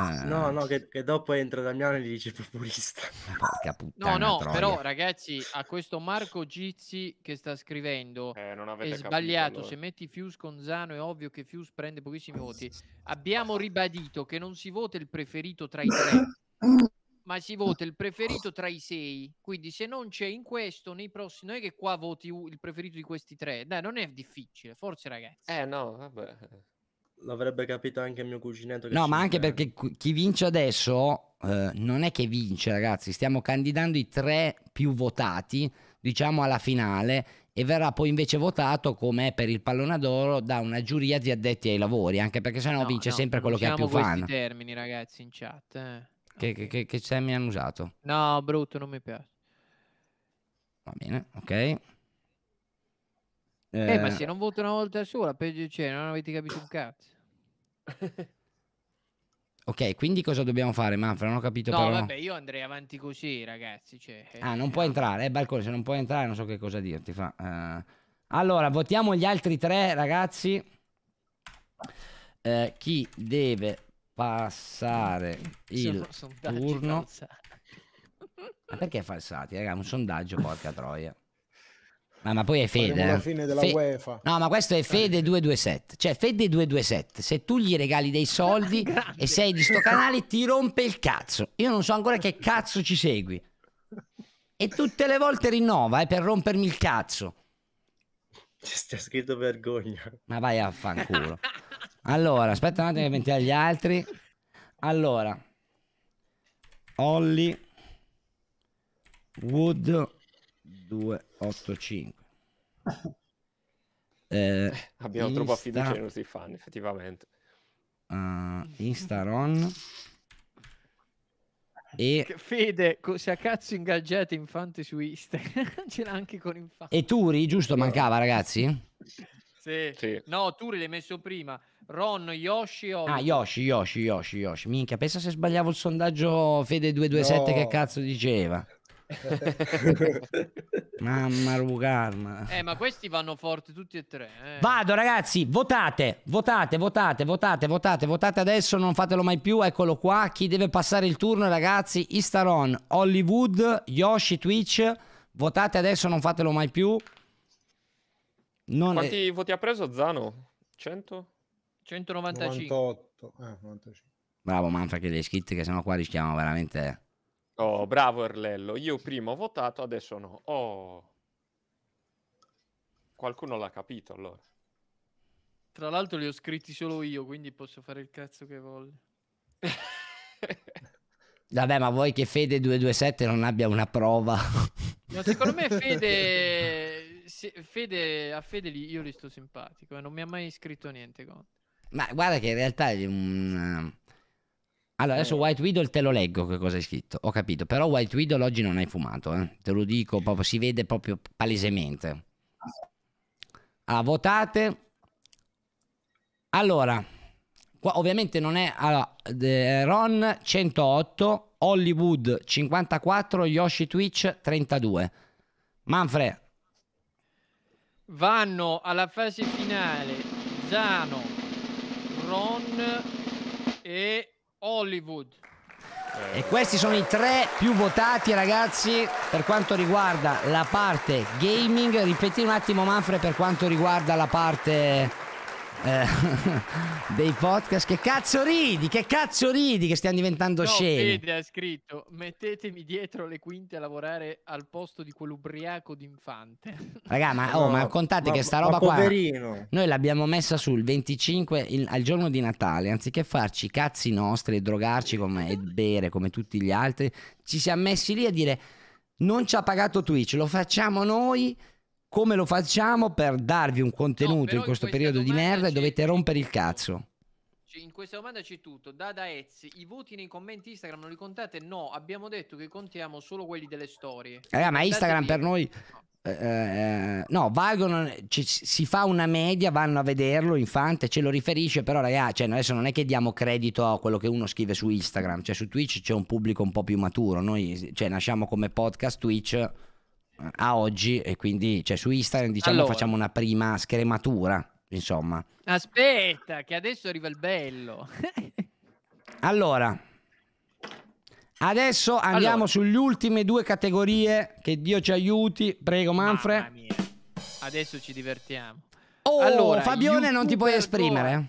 Eh... No, no, che, che, dopo entra Damiano e gli dice populista. Porca puttana, no, no, troia. però ragazzi, a questo Marco Gizzi che sta scrivendo eh, è sbagliato. Capito, allora. Se metti Fius con Zano è ovvio che Fius prende pochissimi voti. Abbiamo ribadito che non si vota il preferito tra i tre. ma si vota il preferito tra i sei. Quindi se non c'è in questo, nei prossimi, non è che qua voti il preferito di questi tre. Dai, non è difficile, forse ragazzi. Eh no, vabbè. L'avrebbe capito anche mio cuginetto. no, ma anche perché chi vince adesso eh, non è che vince, ragazzi. Stiamo candidando i tre più votati, diciamo alla finale, e verrà poi invece votato come per il pallone d'oro da una giuria di addetti ai lavori. Anche perché sennò no, vince no, sempre quello che ha più fan. Non termini, ragazzi, in chat. Eh che, che, che, che semi hanno usato? No, brutto, non mi piace. Va bene, ok. Eh, eh, ma se non vota una volta sola, peggio c'è, non avete capito un cazzo. ok, quindi cosa dobbiamo fare, Manfred? Non ho capito. No, però... vabbè, io andrei avanti così, ragazzi. Cioè, eh, ah, non eh, puoi entrare, eh, Balcone, se non puoi entrare non so che cosa dirti. Fa. Uh, allora, votiamo gli altri tre, ragazzi. Uh, chi deve passare mm, mm. il turno. Ma perché falsati? Raga, un sondaggio, porca troia. Ma, ma, poi è fede. eh. fine della Fe... UEFA. No, ma questo è fede 227. Cioè, fede 227. Se tu gli regali dei soldi e sei di sto canale, ti rompe il cazzo. Io non so ancora che cazzo ci segui. E tutte le volte rinnova eh, per rompermi il cazzo. C'è scritto vergogna. Ma vai a fanculo. Allora, aspetta un attimo che mettiamo agli altri. Allora, Holly Wood 285. Eh, Abbiamo Insta... troppa fiducia nei nostri fan, effettivamente. Uh, Instaron e Fede, se a cazzo ingaggiate Infante su Instagram, ce l'ha anche con Infante. E Turi, giusto, mancava, ragazzi? Sì. sì. No, Turi l'hai messo prima. Ron, Yoshi, Ovid. Ah, Yoshi, Yoshi, Yoshi, Yoshi. Minchia, pensa se sbagliavo il sondaggio Fede 227 no. che cazzo diceva. Mamma rugarma. Eh, ma questi vanno forti tutti e tre. Eh. Vado, ragazzi, votate, votate, votate, votate, votate, votate adesso, non fatelo mai più. Eccolo qua. Chi deve passare il turno, ragazzi? Instaron, Hollywood, Yoshi, Twitch. Votate adesso, non fatelo mai più. Non Quanti è... voti ha preso Zano? 100? 195. 98. Eh, 95. Bravo Manfra che le scritte, che sennò qua rischiamo veramente... Oh, bravo Erlello. Io prima ho votato, adesso no. Oh. Qualcuno l'ha capito allora. Tra l'altro li ho scritti solo io, quindi posso fare il cazzo che voglio. Vabbè, ma vuoi che Fede 227 non abbia una prova? No, secondo me Fede se, Fede, a Fede li, io li sto simpatico, eh, non mi ha mai scritto niente. Conte. Ma guarda che in realtà è eh, Allora, adesso eh. White Widow te lo leggo che cosa hai scritto, ho capito, però White Widow oggi non hai fumato, eh. te lo dico proprio, si vede proprio palesemente. Allora, votate. Allora, qua ovviamente non è... Allora, Ron 108, Hollywood 54, Yoshi Twitch 32. Manfred, vanno alla fase finale Zano, Ron e Hollywood. Eh, e questi sono i tre più votati ragazzi per quanto riguarda la parte gaming. Ripeti un attimo Manfred per quanto riguarda la parte eh, dei podcast. Che cazzo ridi? Che cazzo ridi che stiamo diventando no, scemi? Fede ha scritto: mettetemi dietro le quinte a lavorare al posto di quell'ubriaco d'infante. Raga, ma, oh, ma contate ma, che sta roba qua. Noi l'abbiamo messa sul 25 il, al giorno di Natale. Anziché farci i cazzi nostri e drogarci come, e bere come tutti gli altri, ci siamo messi lì a dire: non ci ha pagato Twitch, lo facciamo noi come lo facciamo per darvi un contenuto no, in questo in periodo di merda e dovete rompere il cazzo? in questa domanda c'è tutto. Dada Ezzi, i voti nei commenti Instagram non li contate? No, abbiamo detto che contiamo solo quelli delle storie. Raga, ma Instagram per noi... Eh, eh, no, valgono, ci, si fa una media, vanno a vederlo, Infante ce lo riferisce, però ragazzi, cioè, adesso non è che diamo credito a quello che uno scrive su Instagram, cioè su Twitch c'è un pubblico un po' più maturo, noi cioè, nasciamo come podcast Twitch, a oggi e quindi cioè, su Instagram diciamo allora. facciamo una prima scrematura, insomma. Aspetta, che adesso arriva il bello. allora, adesso andiamo allora. sulle ultime due categorie, che Dio ci aiuti, prego Manfred. Adesso ci divertiamo. Oh, allora, Fabione YouTuber non ti puoi esprimere.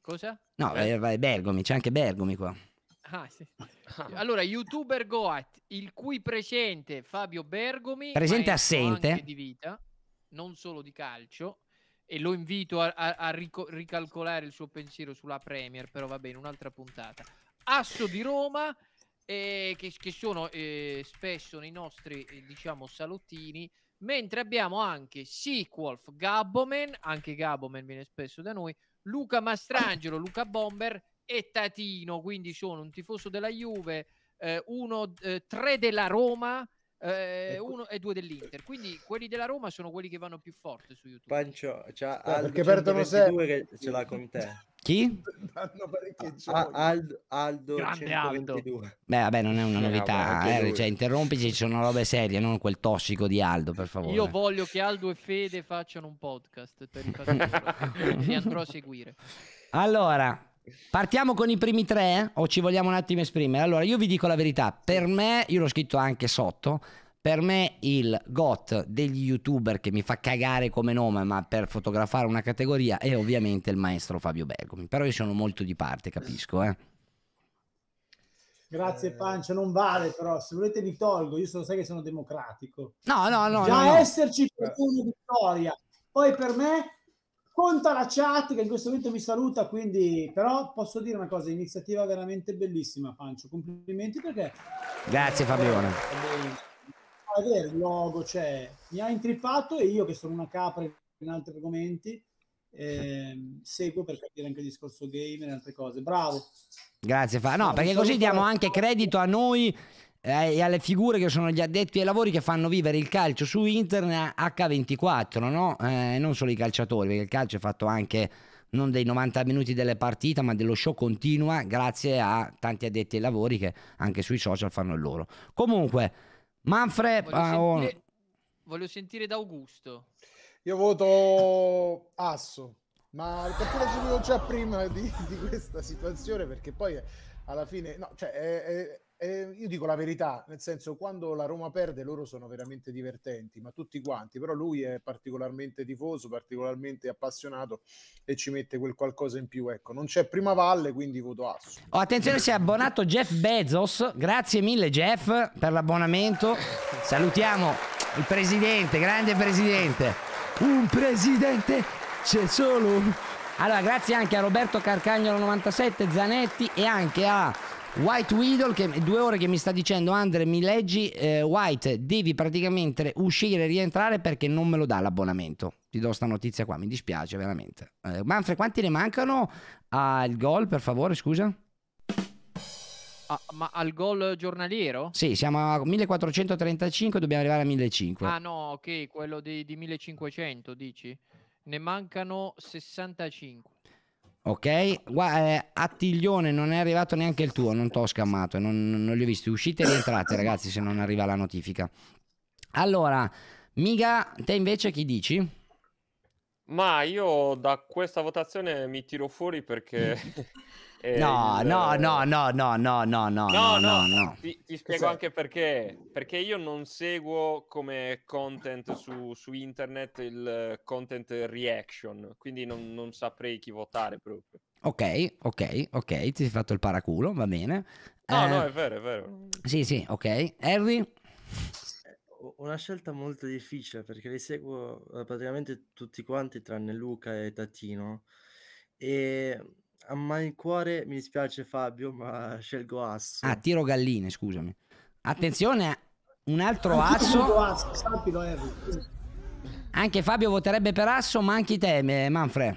Cosa? No, eh, Bergomi, c'è anche Bergomi qua. Ah, sì. Ah. Allora, youtuber Goat, il cui presente Fabio Bergomi, presente assente di vita, non solo di calcio, e lo invito a, a, a rico- ricalcolare il suo pensiero sulla Premier, però va bene, un'altra puntata. Asso di Roma, eh, che, che, sono eh, spesso nei nostri, eh, diciamo, salottini, mentre abbiamo anche Sequolf, Gabomen, anche Gabomen viene spesso da noi, Luca Mastrangelo, Luca Bomber, e Tatino, quindi sono un tifoso della Juve, eh, uno, eh, tre della Roma, eh, ecco. uno e due dell'Inter. Quindi quelli della Roma sono quelli che vanno più forte su YouTube. Pancio, c'ha cioè, Aldo, perdono sempre. che ce l'ha con te. Chi? Aldo, Aldo Grande Aldo. Beh, vabbè, non è una novità. eh, cioè, interrompici, ci sono robe serie, non quel tossico di Aldo, per favore. Io voglio che Aldo e Fede facciano un podcast. Te li, li andrò a seguire. Allora, Partiamo con i primi tre eh? o ci vogliamo un attimo esprimere? Allora, io vi dico la verità, per me, io l'ho scritto anche sotto, per me il GOT degli youtuber che mi fa cagare come nome, ma per fotografare una categoria, è ovviamente il maestro Fabio Bergomi. Però io sono molto di parte, capisco. Eh? Grazie eh. Pancia, non vale però, se volete mi tolgo, io sono, sai che sono democratico. No, no, no. Già no, no. esserci per una vittoria, poi per me Conta la chat che in questo momento mi saluta, quindi però posso dire una cosa, iniziativa veramente bellissima Pancio, complimenti perché... Grazie Fabione. È vero, il logo cioè, mi ha intrippato e io che sono una capra in altri argomenti, eh, seguo per capire anche il discorso game e altre cose. Bravo. Grazie, fa- no, perché così diamo anche credito a noi eh, e alle figure che sono gli addetti ai lavori che fanno vivere il calcio su internet H24, no? eh, non solo i calciatori, perché il calcio è fatto anche non dei 90 minuti delle partite, ma dello show continua grazie a tanti addetti ai lavori che anche sui social fanno il loro. Comunque, Manfred... Voglio, ah, oh, sentire, voglio sentire da Augusto. Io voto Asso, ma perché la già prima di, di, questa situazione, perché poi alla fine... No, cioè, è, è eh, io dico la verità, nel senso quando la Roma perde loro sono veramente divertenti, ma tutti quanti, però lui è particolarmente tifoso, particolarmente appassionato e ci mette quel qualcosa in più, ecco, non c'è prima valle, quindi voto asso. Oh, attenzione, si è abbonato Jeff Bezos, grazie mille Jeff per l'abbonamento, salutiamo il presidente, grande presidente, un presidente c'è solo. Allora, grazie anche a Roberto Carcagnolo 97, Zanetti e anche a... White Widow, che due ore che mi sta dicendo Andre, mi leggi eh, White, devi praticamente uscire e rientrare perché non me lo dà l'abbonamento. Ti do sta notizia qua, mi dispiace veramente. Eh, Manfred, quanti ne mancano al ah, gol, per favore, scusa? Ah, ma al gol giornaliero? Sì, siamo a 1435, dobbiamo arrivare a 1500. Ah no, ok, quello di, di 1500 dici? Ne mancano 65. Ok, Guarda, eh, Attiglione non è arrivato neanche il tuo, non t'ho scammato, non, non li ho visti. Uscite e rientrate ragazzi se non arriva la notifica. Allora, Miga, te invece chi dici? Ma io da questa votazione mi tiro fuori perché... No, il- no, no, no, no, no, no, no, No, no, no, ti, ti spiego Esatto. anche perché. Perché io non seguo come content su, su internet il content reaction, quindi non, non saprei chi votare proprio. Ok, ok, ok, ti sei fatto il paraculo, va bene. No, no, eh, è vero, è vero. Sì, sì, ok. Harry? una scelta molto difficile perché li seguo eh, praticamente tutti quanti tranne Luca e Tatino e a mal cuore mi dispiace Fabio ma scelgo Asso. Ah, tiro galline, scusami. Attenzione, un altro Asso. Eh. anche Fabio voterebbe per Asso ma anche te eh, Manfred.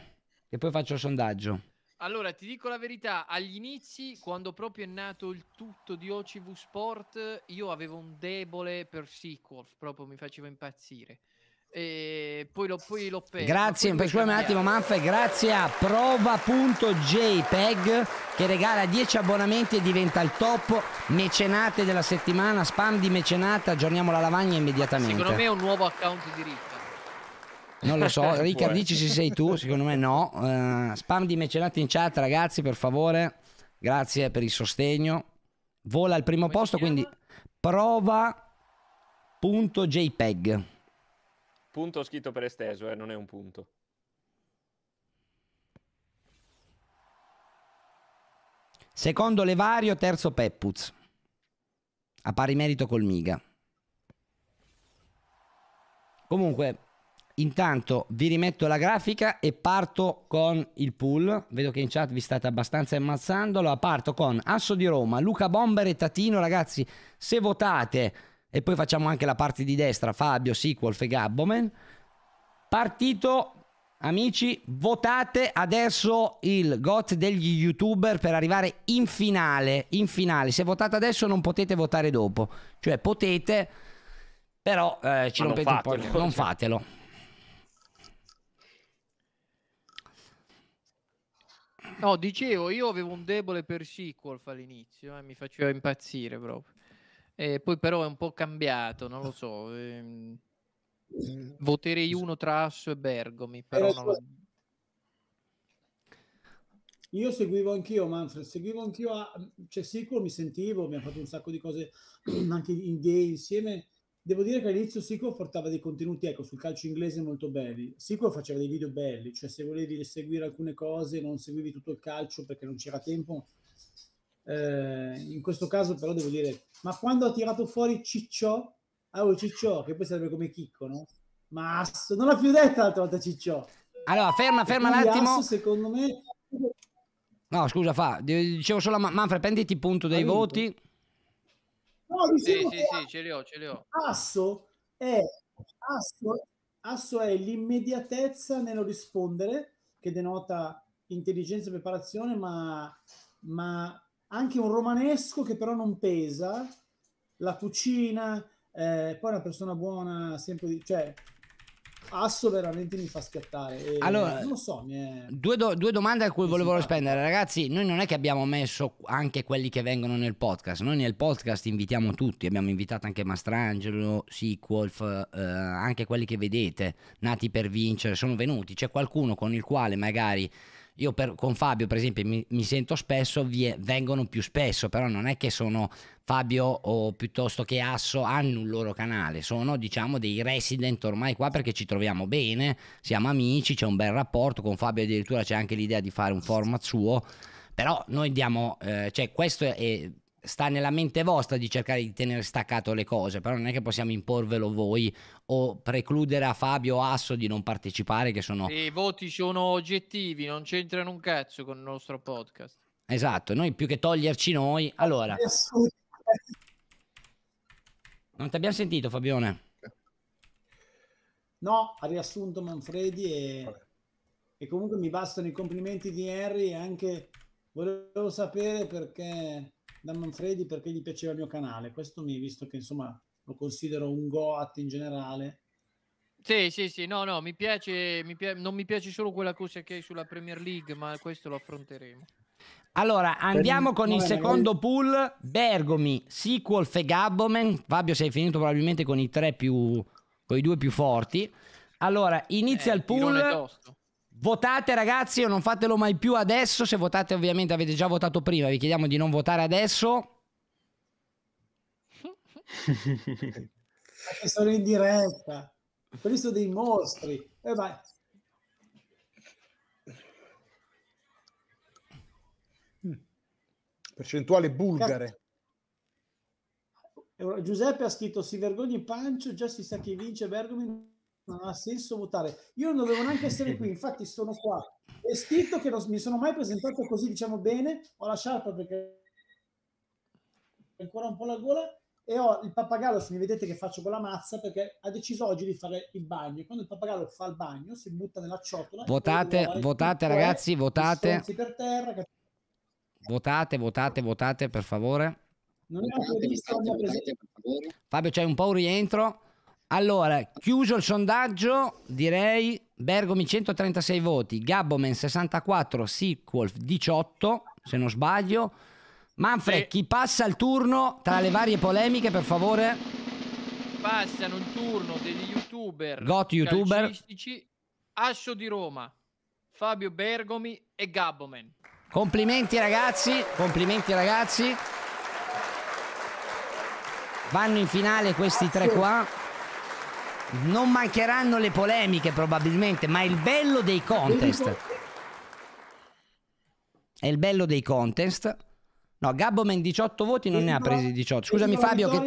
E poi faccio il sondaggio. Allora, ti dico la verità, agli inizi, quando proprio è nato il tutto di OCV Sport, io avevo un debole per sequel, proprio mi faceva impazzire. E poi l'ho, poi l'ho perso. Grazie, poi un attimo Manfred, grazie a prova.jpeg che regala 10 abbonamenti e diventa il top mecenate della settimana, spam di mecenate, aggiorniamo la lavagna immediatamente. Secondo me è un nuovo account di Rico. Non lo so, Ricard dici se sei tu, secondo me no. Uh, spam di mecenati in chat ragazzi per favore, grazie per il sostegno. Vola al primo Come posto quindi prova.jpeg. Punto scritto per esteso, eh, non è un punto. Secondo Levario, terzo Peppuz. A pari merito col Miga. Comunque, Intanto vi rimetto la grafica e parto con il pool. Vedo che in chat vi state abbastanza ammazzando. Allora parto con Asso di Roma, Luca Bomber e Tatino. Ragazzi, se votate, e poi facciamo anche la parte di destra, Fabio, Sequolf e Gabbomen. Partito, amici, votate adesso il GOT degli youtuber per arrivare in finale. In finale. Se votate adesso non potete votare dopo. Cioè potete, però eh, ci rompete un po'. Non cioè. fatelo. No, dicevo, io avevo un debole per sequel all'inizio e eh, mi faceva impazzire proprio. E poi però è un po' cambiato, non lo so. Ehm, voterei uno tra Asso e Bergomi, però eh, non lo... Io seguivo anch'io Manfred, seguivo anch'io, a... cioè Sequel mi sentivo, abbiamo fatto un sacco di cose anche in gay insieme, devo dire che all'inizio Sico portava dei contenuti ecco, sul calcio inglese molto belli. Sico faceva dei video belli, cioè se volevi seguire alcune cose non seguivi tutto il calcio perché non c'era tempo. Eh, in questo caso però devo dire, ma quando ha tirato fuori Ciccio, allora ah, oh, Cicciò, che poi sarebbe come Chicco, no? Ma Asso, non l'ha più detta l'altra volta Ciccio. Allora, ferma, ferma un attimo. Asso, secondo me... No, scusa, fa, dicevo solo a Manfred, prenditi punto dei voti. No, sì, sì, sì, ce li ho, ce li ho. Asso è, asso, asso è l'immediatezza nello rispondere, che denota intelligenza e preparazione, ma, ma anche un romanesco che però non pesa, la cucina, eh, poi una persona buona, sempre, cioè asso veramente mi fa scattare. allora, non lo so. È... Due, do, due, domande a cui volevo rispondere, ragazzi. Noi non è che abbiamo messo anche quelli che vengono nel podcast. Noi nel podcast invitiamo tutti. Abbiamo invitato anche Mastrangelo, Sequolf, eh, anche quelli che vedete, nati per vincere, sono venuti. C'è qualcuno con il quale magari io per, con Fabio, per esempio, mi, mi sento spesso, vie, vengono più spesso, però non è che sono Fabio o piuttosto che Asso hanno un loro canale, sono diciamo dei resident ormai qua perché ci troviamo bene, siamo amici, c'è un bel rapporto, con Fabio addirittura c'è anche l'idea di fare un format suo, però noi diamo, eh, cioè questo è sta nella mente vostra di cercare di tenere staccato le cose, però non è che possiamo imporvelo voi o precludere a Fabio Asso di non partecipare, che sono... I voti sono oggettivi, non c'entrano un cazzo con il nostro podcast. Esatto, noi più che toglierci noi... Allora... Non ti abbiamo sentito Fabione? No, ha riassunto Manfredi e... e comunque mi bastano i complimenti di Henry e anche volevo sapere perché da Manfredi perché gli piaceva il mio canale. Questo mi, visto che insomma lo considero un Goat in generale. Sì, sì, sì, no, no, mi piace, mi piace non mi piace solo quella cosa che hai sulla Premier League, ma questo lo affronteremo. Allora, andiamo con il secondo pool, Bergomi, Sequel, Fegabomen. Fabio, sei finito probabilmente con i tre più, con i due più forti. Allora, inizia eh, il pool. Tosto. Votate ragazzi, non fatelo mai più adesso, se votate ovviamente avete già votato prima, vi chiediamo di non votare adesso. sono in diretta, quelli sono dei mostri. Eh vai. Percentuale bulgare. Giuseppe ha scritto si vergogni Pancio, già si sa chi vince, Bergomin non ha senso votare. Io non dovevo neanche essere qui, infatti sono qua scritto che non mi sono mai presentato così, diciamo bene, ho la sciarpa perché ancora un po' la gola e ho il pappagallo, se mi vedete che faccio con la mazza, perché ha deciso oggi di fare il bagno. E Quando il pappagallo fa il bagno, si butta nella ciotola. Votate, votate ragazzi, votate. Per Terra, che... Votate, votate, votate per favore. Non è visto la mia presenza. Fabio, c'è un po' un rientro. Allora, chiuso il sondaggio, direi Bergomi 136 voti, Gabbomen 64, Sequolf 18, se non sbaglio. Manfred, sì. chi passa il turno tra le varie polemiche, per favore? Passano il turno degli youtuber Got youtuber Asso di Roma, Fabio Bergomi e Gabbomen. Complimenti ragazzi, complimenti ragazzi. Vanno in finale questi tre qua. Non mancheranno le polemiche probabilmente, ma è il bello dei contest. È il bello dei contest. No, Gabboman 18 voti non ne ha presi 18. Scusami Fabio che...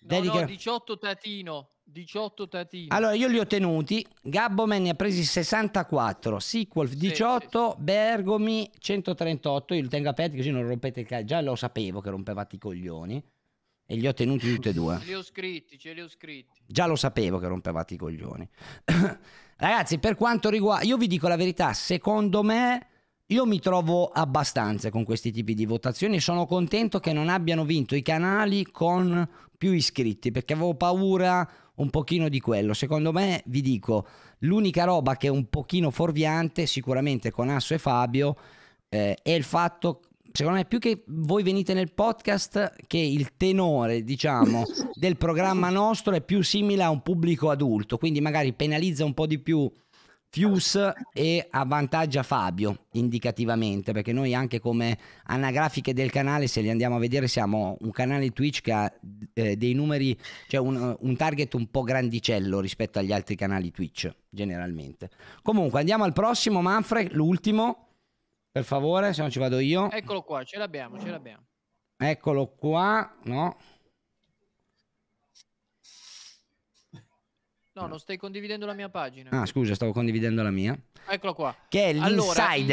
No, no, 18 Tatino. 18 tatino. Allora io li ho tenuti, Gabboman ne ha presi 64, Sequel 18, sì, sì. Bergomi 138, io li tengo aperti così non rompete il cazzo, già lo sapevo che rompevate i coglioni e li ho tenuti tutti e due. Ce li ho scritti, ce li ho scritti. Già lo sapevo che rompevate i coglioni. Ragazzi, per quanto riguarda... Io vi dico la verità, secondo me io mi trovo abbastanza con questi tipi di votazioni e sono contento che non abbiano vinto i canali con più iscritti, perché avevo paura un pochino di quello. Secondo me, vi dico, l'unica roba che è un pochino fuorviante, sicuramente con Asso e Fabio, eh, è il fatto che secondo me più che voi venite nel podcast che il tenore diciamo del programma nostro è più simile a un pubblico adulto quindi magari penalizza un po' di più Fius e avvantaggia Fabio indicativamente perché noi anche come anagrafiche del canale se li andiamo a vedere siamo un canale Twitch che ha eh, dei numeri cioè un, un, target un po' grandicello rispetto agli altri canali Twitch generalmente comunque andiamo al prossimo Manfred l'ultimo per favore, se no ci vado io. Eccolo qua, ce l'abbiamo, ce l'abbiamo. Eccolo qua, no? No, non stai condividendo la mia pagina. Ah, scusa, stavo condividendo la mia. Eccolo qua. Che è l'insider.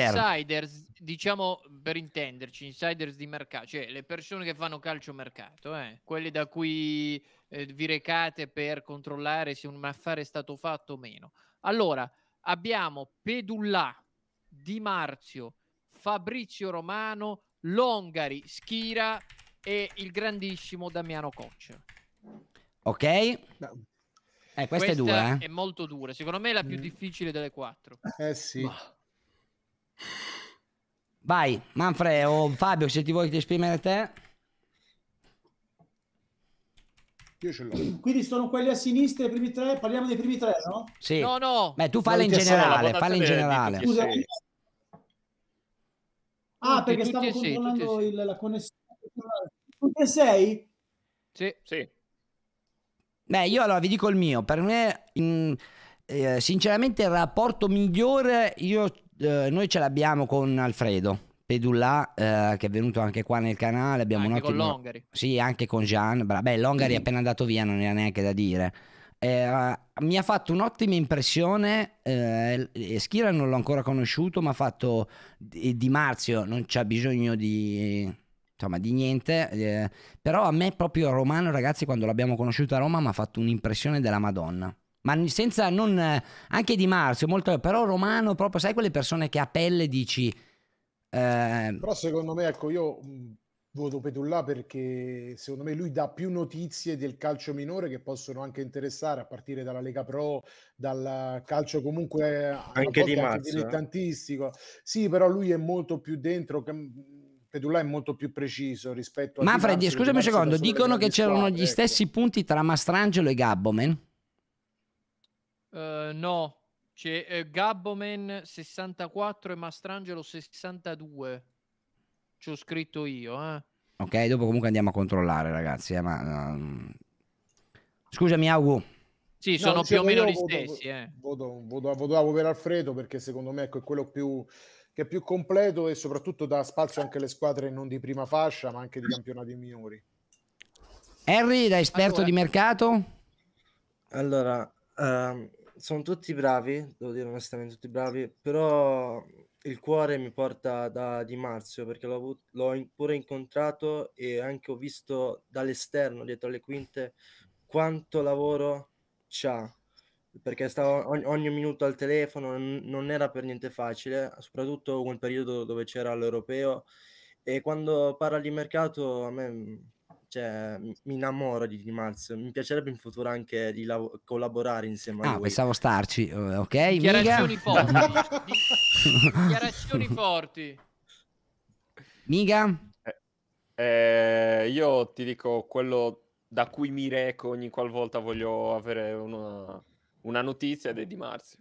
Allora, insiders, diciamo per intenderci, insiders di mercato, cioè le persone che fanno calcio mercato, eh, quelle da cui eh, vi recate per controllare se un affare è stato fatto o meno. Allora, abbiamo Pedulla, Di Marzio, Fabrizio Romano, Longari, Schira e il grandissimo Damiano Coccia. Ok? No. Eh, questa, questa, è dura. Eh? È molto dura. Secondo me è la più mm. difficile delle quattro. Eh sì. Ma... Vai, Manfred o Fabio, se ti vuoi ti esprimere te. Io ce l'ho. Quindi sono quelli a sinistra, i primi tre. Parliamo dei primi tre, no? Sì. No, no. Beh, tu falle in generale. Falle in generale. Scusa, Ah, tutti, perché stavo controllando sei, il, la connessione. Tutti e sei? Sì, sì. Beh, io allora vi dico il mio. Per me, mh, eh, sinceramente, il rapporto migliore io, eh, noi ce l'abbiamo con Alfredo. Pedulla, eh, che è venuto anche qua nel canale, abbiamo anche un ottimo... con Longari. Sì, anche con Gian. Bra- beh, Longari è mm. appena andato via, non era neanche da dire. Eh, mi ha fatto un'ottima impressione. Eh, Schira non l'ho ancora conosciuto, ma ha fatto di, Marzio, non c'ha bisogno di, insomma, di niente. Eh, però a me, proprio Romano, ragazzi, quando l'abbiamo conosciuto a Roma, mi ha fatto un'impressione della Madonna. Ma senza non anche di Marzio, molto, però Romano, proprio sai quelle persone che a pelle dici. Eh... Però secondo me, ecco, io voto Petullà perché secondo me lui dà più notizie del calcio minore che possono anche interessare a partire dalla Lega Pro, dal calcio comunque eh, anche di mazzo, eh. Sì, però lui è molto più dentro Petullà è molto più preciso rispetto a Ma Freddy, scusami un secondo, dicono che c'erano squadre, gli ecco. stessi punti tra Mastrangelo e Gabbomen? Uh, no, c'è eh, Gabbomen 64 e Mastrangelo 62 ci ho scritto io. Eh. Ok, dopo comunque andiamo a controllare, ragazzi. Eh, ma, um... Scusami, Augu. Sì, no, sono più o diciamo, meno gli voto, stessi. Eh. Voto, voto, votavo per Alfredo perché secondo me ecco, è quello più, che è più completo e soprattutto dà spazio anche alle squadre non di prima fascia, ma anche di campionati minori. Harry, da esperto allora, di mercato? Allora, um, sono tutti bravi, devo dire onestamente tutti bravi, però il cuore mi porta da Di Marzio perché l'ho, avut- l'ho in- pure incontrato e anche ho visto dall'esterno, dietro le quinte, quanto lavoro c'ha. Perché stavo ogni, ogni minuto al telefono, n- non era per niente facile, soprattutto quel periodo dove c'era l'europeo. E quando parla di mercato, a me mhmm, cioè, mi innamoro di Di mi piacerebbe in futuro anche di lav- collaborare insieme a ah, lui. pensavo starci, eh, ok? Dichiarazioni forti. Dichiarazioni forti. Miga? Eh, eh, io ti dico quello da cui mi reco ogni qualvolta voglio avere una, una notizia ed è Di Marzio.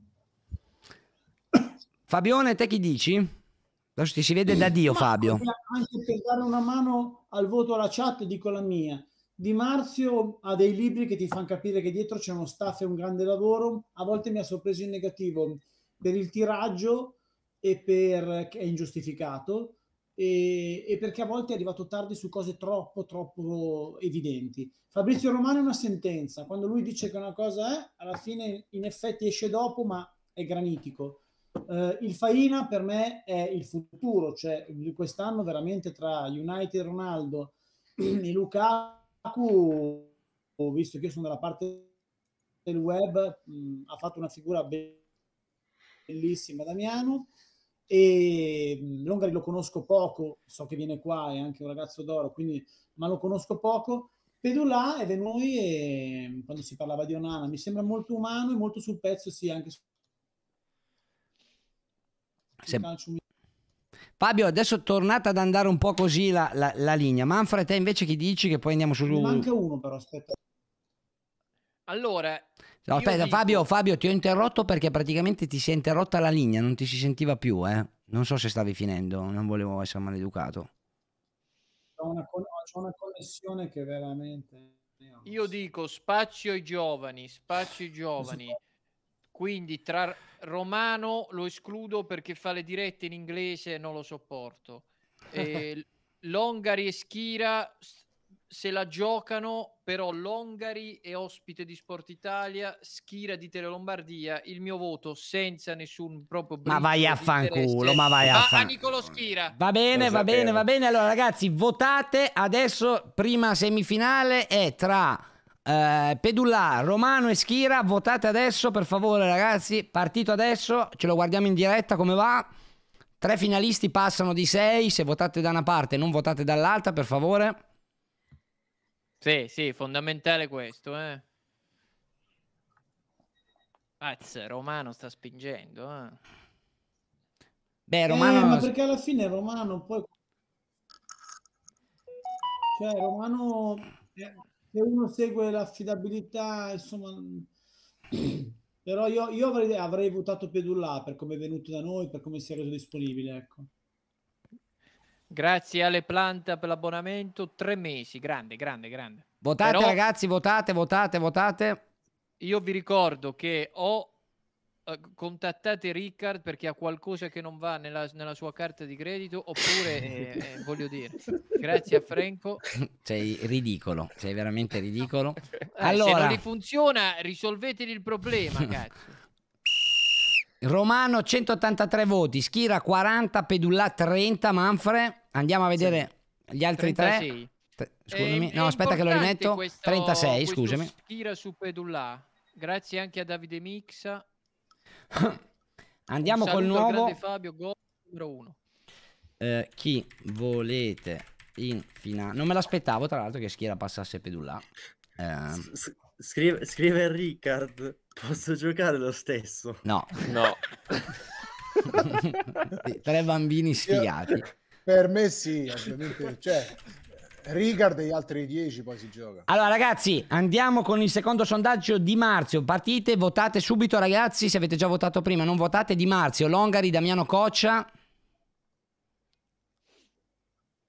Fabione, te chi dici? Ci si vede da Dio, Fabio. Anche per dare una mano al voto alla chat, dico la mia. Di Marzio ha dei libri che ti fanno capire che dietro c'è uno staff e un grande lavoro. A volte mi ha sorpreso in negativo per il tiraggio e per che è ingiustificato e, e perché a volte è arrivato tardi su cose troppo troppo evidenti. Fabrizio Romano è una sentenza, quando lui dice che una cosa è, alla fine in effetti esce dopo, ma è granitico. Eh, il Faina per me è il futuro, cioè quest'anno veramente tra United Ronaldo e Lukaku, ho visto che io sono dalla parte del web, mh, mm, ha fatto una figura bellissima Damiano e mm, Longari lo conosco poco, so che viene qua, è anche un ragazzo d'oro, quindi, ma lo conosco poco. Pedulà è venuto e mm, quando si parlava di Onana mi sembra molto umano e molto sul pezzo, sì, anche se... Fabio, adesso è tornata ad andare un po' così la, la, la linea. Manfred, te invece chi dici che poi andiamo su... Ne manca uno però, aspetta. Allora... No, aspetta, dico... Fabio, Fabio, ti ho interrotto perché praticamente ti si è interrotta la linea, non ti si sentiva più, eh. Non so se stavi finendo, non volevo essere maleducato. C'è una, con... una, connessione che veramente... Io dico spazio ai giovani, spazio ai giovani. Quindi tra Romano lo escludo perché fa le dirette in inglese e non lo sopporto. E Longari e Schira se la giocano, però Longari è ospite di Sport Italia, Schira di Tele Lombardia, il mio voto senza nessun proprio Ma vai a fanculo, ma vai a fanculo. Nicolo Schira. Va bene, va bene, va bene. Allora ragazzi, votate adesso prima semifinale è tra eh, Pedulla, Romano e Schira, votate adesso per favore ragazzi, partito adesso, ce lo guardiamo in diretta come va. Tre finalisti passano di sei, se votate da una parte non votate dall'altra per favore. Sì, sì, fondamentale questo, eh. Azz, Romano sta spingendo, eh. Beh, Romano... Eh, ma perché alla fine Romano poi... Cioè, Romano se uno segue l'affidabilità, insomma... Però io, io avrei, avrei, votato Pedulla per come è venuto da noi, per come si è reso disponibile. Ecco. Grazie alle Planta per l'abbonamento. Tre mesi, grande, grande, grande. Votate Però, ragazzi, votate, votate, votate. Io vi ricordo che ho eh, contattate Riccard perché ha qualcosa che non va nella, nella sua carta di credito oppure eh, eh, voglio dire grazie a Franco sei ridicolo sei veramente ridicolo eh, allora se non funziona risolveteli il problema cazzo Romano 183 voti Schira 40 Pedulla 30 Manfre andiamo a vedere sì. gli altri 36. tre eh, scusami no aspetta che lo rimetto questo, 36 scusami Schira su Pedulla grazie anche a Davide Mixa Andiamo col nuovo. Fabio, go, numero uno. Eh, chi volete in finale? Non me l'aspettavo, tra l'altro, che Schiera passasse Pedulla. Eh. Scrive, scrive Riccard. posso giocare lo stesso? No. No. Tre bambini sfigati. Io, per me sì, ovviamente. Cioè, Rigard e gli altri 10 poi si gioca. Allora ragazzi, andiamo con il secondo sondaggio di Marzio. Partite, votate subito ragazzi, se avete già votato prima, non votate di Marzio, Longari, Damiano Coccia.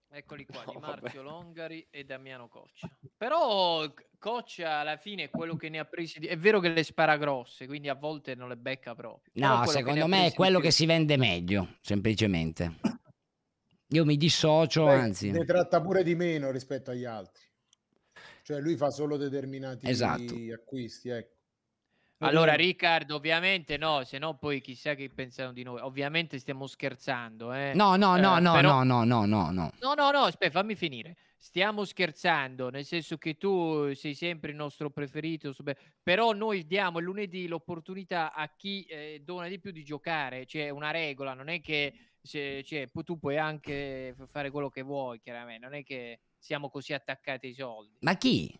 Eccoli qua, no, Di Marzio vabbè. Longari e Damiano Coccia. Però Coccia alla fine è quello che ne ha presi. Di... È vero che le spara grosse, quindi a volte non le becca proprio. No, secondo me è quello che si vende meglio, semplicemente. Io mi dissocio, Beh, anzi. Ne tratta pure di meno rispetto agli altri. Cioè lui fa solo determinati esatto. acquisti, ecco. Allora, Riccardo, ovviamente no, se no poi chissà che pensano di noi. Ovviamente stiamo scherzando, eh. No, no, no, eh, no, però... no, no, no, no, no. No, no, no, aspetta, fammi finire. Stiamo scherzando, nel senso che tu sei sempre il nostro preferito, però noi diamo il lunedì l'opportunità a chi eh, dona di più di giocare, c'è cioè una regola, non è che cioè, cioè, tu puoi anche fare quello che vuoi, chiaramente, non è che siamo così attaccati ai soldi. Ma chi?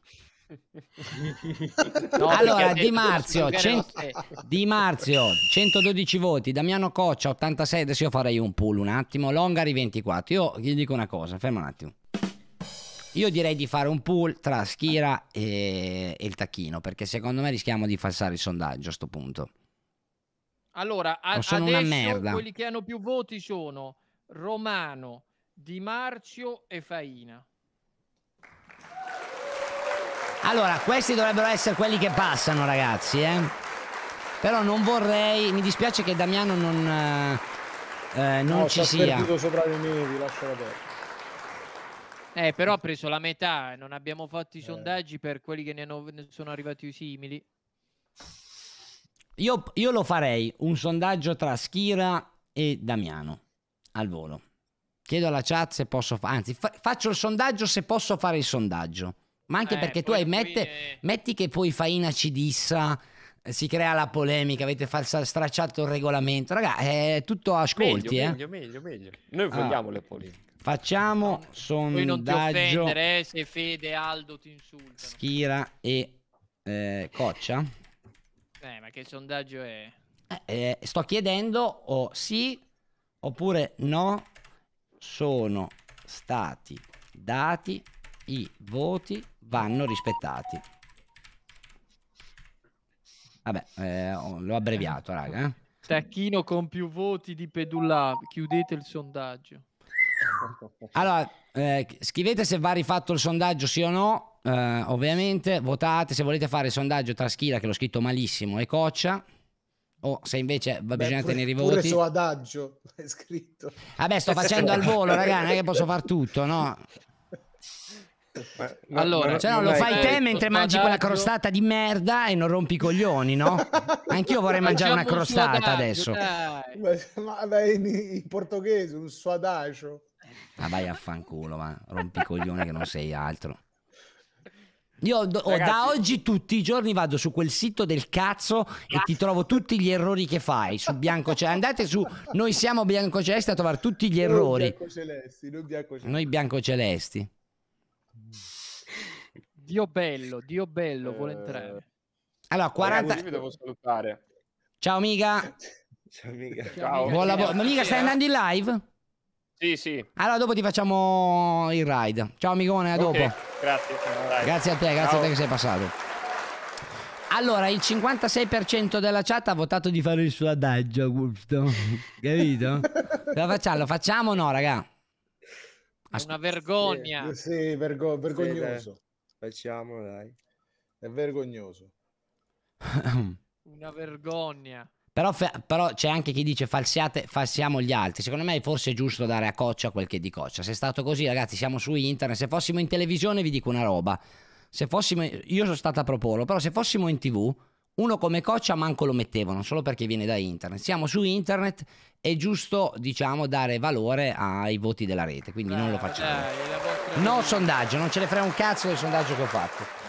no, allora Di Marzio, cent... Di Marzio 112 voti, Damiano Coccia 86, adesso io farei un pull un attimo, Longari 24, io gli dico una cosa, ferma un attimo. Io direi di fare un pull tra Schira e, e il Tacchino, perché secondo me rischiamo di falsare il sondaggio a questo punto. Allora, a- sono quelli che hanno più voti sono Romano, Di Marzio e Faina. Allora, questi dovrebbero essere quelli che passano, ragazzi, eh. Però non vorrei, mi dispiace che Damiano non, eh, eh non no, ci sia. No, sopra le nevi, lasciala perdere. Eh, però ha preso la metà, non abbiamo fatto i eh. sondaggi per quelli che ne, hanno, ne sono arrivati simili. Io, io lo farei un sondaggio tra Schira e Damiano al volo. Chiedo alla chat se posso fare, anzi fa faccio il sondaggio se posso fare il sondaggio. Ma anche eh, perché tu hai, mette, è... metti che poi Faina ci dissa, eh, si crea la polemica, avete stracciato il regolamento. Raga, è eh, tutto ascolti, meglio, eh. meglio, meglio, meglio. Noi vogliamo ah. le polemiche. Facciamo sondaggio. non ti offendere eh, se Fede Aldo ti insultano. Schira e eh, Coccia. Eh, ma che sondaggio è? Eh, eh, sto chiedendo o sì oppure no sono stati dati i voti vanno rispettati. Vabbè, eh, l'ho abbreviato, raga. Eh. Tacchino con più voti di Pedulla, chiudete il sondaggio. Allora, eh, scrivete se va rifatto il sondaggio sì o no, Uh, ovviamente votate se volete fare il sondaggio tra Schila che l'ho scritto malissimo e Coccia o se invece Beh, bisogna pure, tenere i voti. Pure il suo adagio è scritto. Vabbè, sto facendo al volo, raga, non è che posso far tutto, no? Ma, allora, ma, cioè, no, lo fai te mentre mangi quella crostata di merda e non rompi i coglioni, no? Anch'io vorrei mangiare una crostata adagio, adesso. Ma, dai, in, in portoghese un suo adagio. Ma vai a fanculo, ma rompi i coglioni che non sei altro. Io oh, Ragazzi, da oggi tutti i giorni vado su quel sito del cazzo e ti trovo tutti gli errori che fai su Bianco Biancocelesti. Andate su Noi siamo Biancocelesti a trovare tutti gli errori. Biancocelesti, noi Biancocelesti. Noi Biancocelesti. Dio bello, Dio bello, eh... vuole entrare. Allora, 40... Ragazzi, devo salutare. Ciao amica. Ciao amica. Ciao. Buon lavoro. Amica, stai andando in live? Sì, sì. Allora dopo ti facciamo il ride. Ciao amicone, a okay, dopo. Grazie. Dai. Grazie a te, grazie Ciao. a te che sei passato. Allora, il 56% della chat ha votato di fare il suo adagio, Gusto. Capito? Lo facciamo, lo facciamo o no, raga? Ast- Una vergogna. Sì, sì vergo- vergognoso. Sì, Facciamo, dai. È vergognoso. Una vergogna. Però, però c'è anche chi dice falsiate, falsiamo gli altri. Secondo me forse è giusto dare a Coccia quel che è di Coccia. Se è stato così, ragazzi, siamo su internet. Se fossimo in televisione vi dico una roba. Se fossimo, io sono stato a proporlo, però se fossimo in tv, uno come Coccia manco lo mettevano, solo perché viene da internet. Siamo su internet, è giusto, diciamo, dare valore ai voti della rete, quindi dai, non lo facciamo. Dai, no sondaggio, non ce ne frega un cazzo del sondaggio che ho fatto.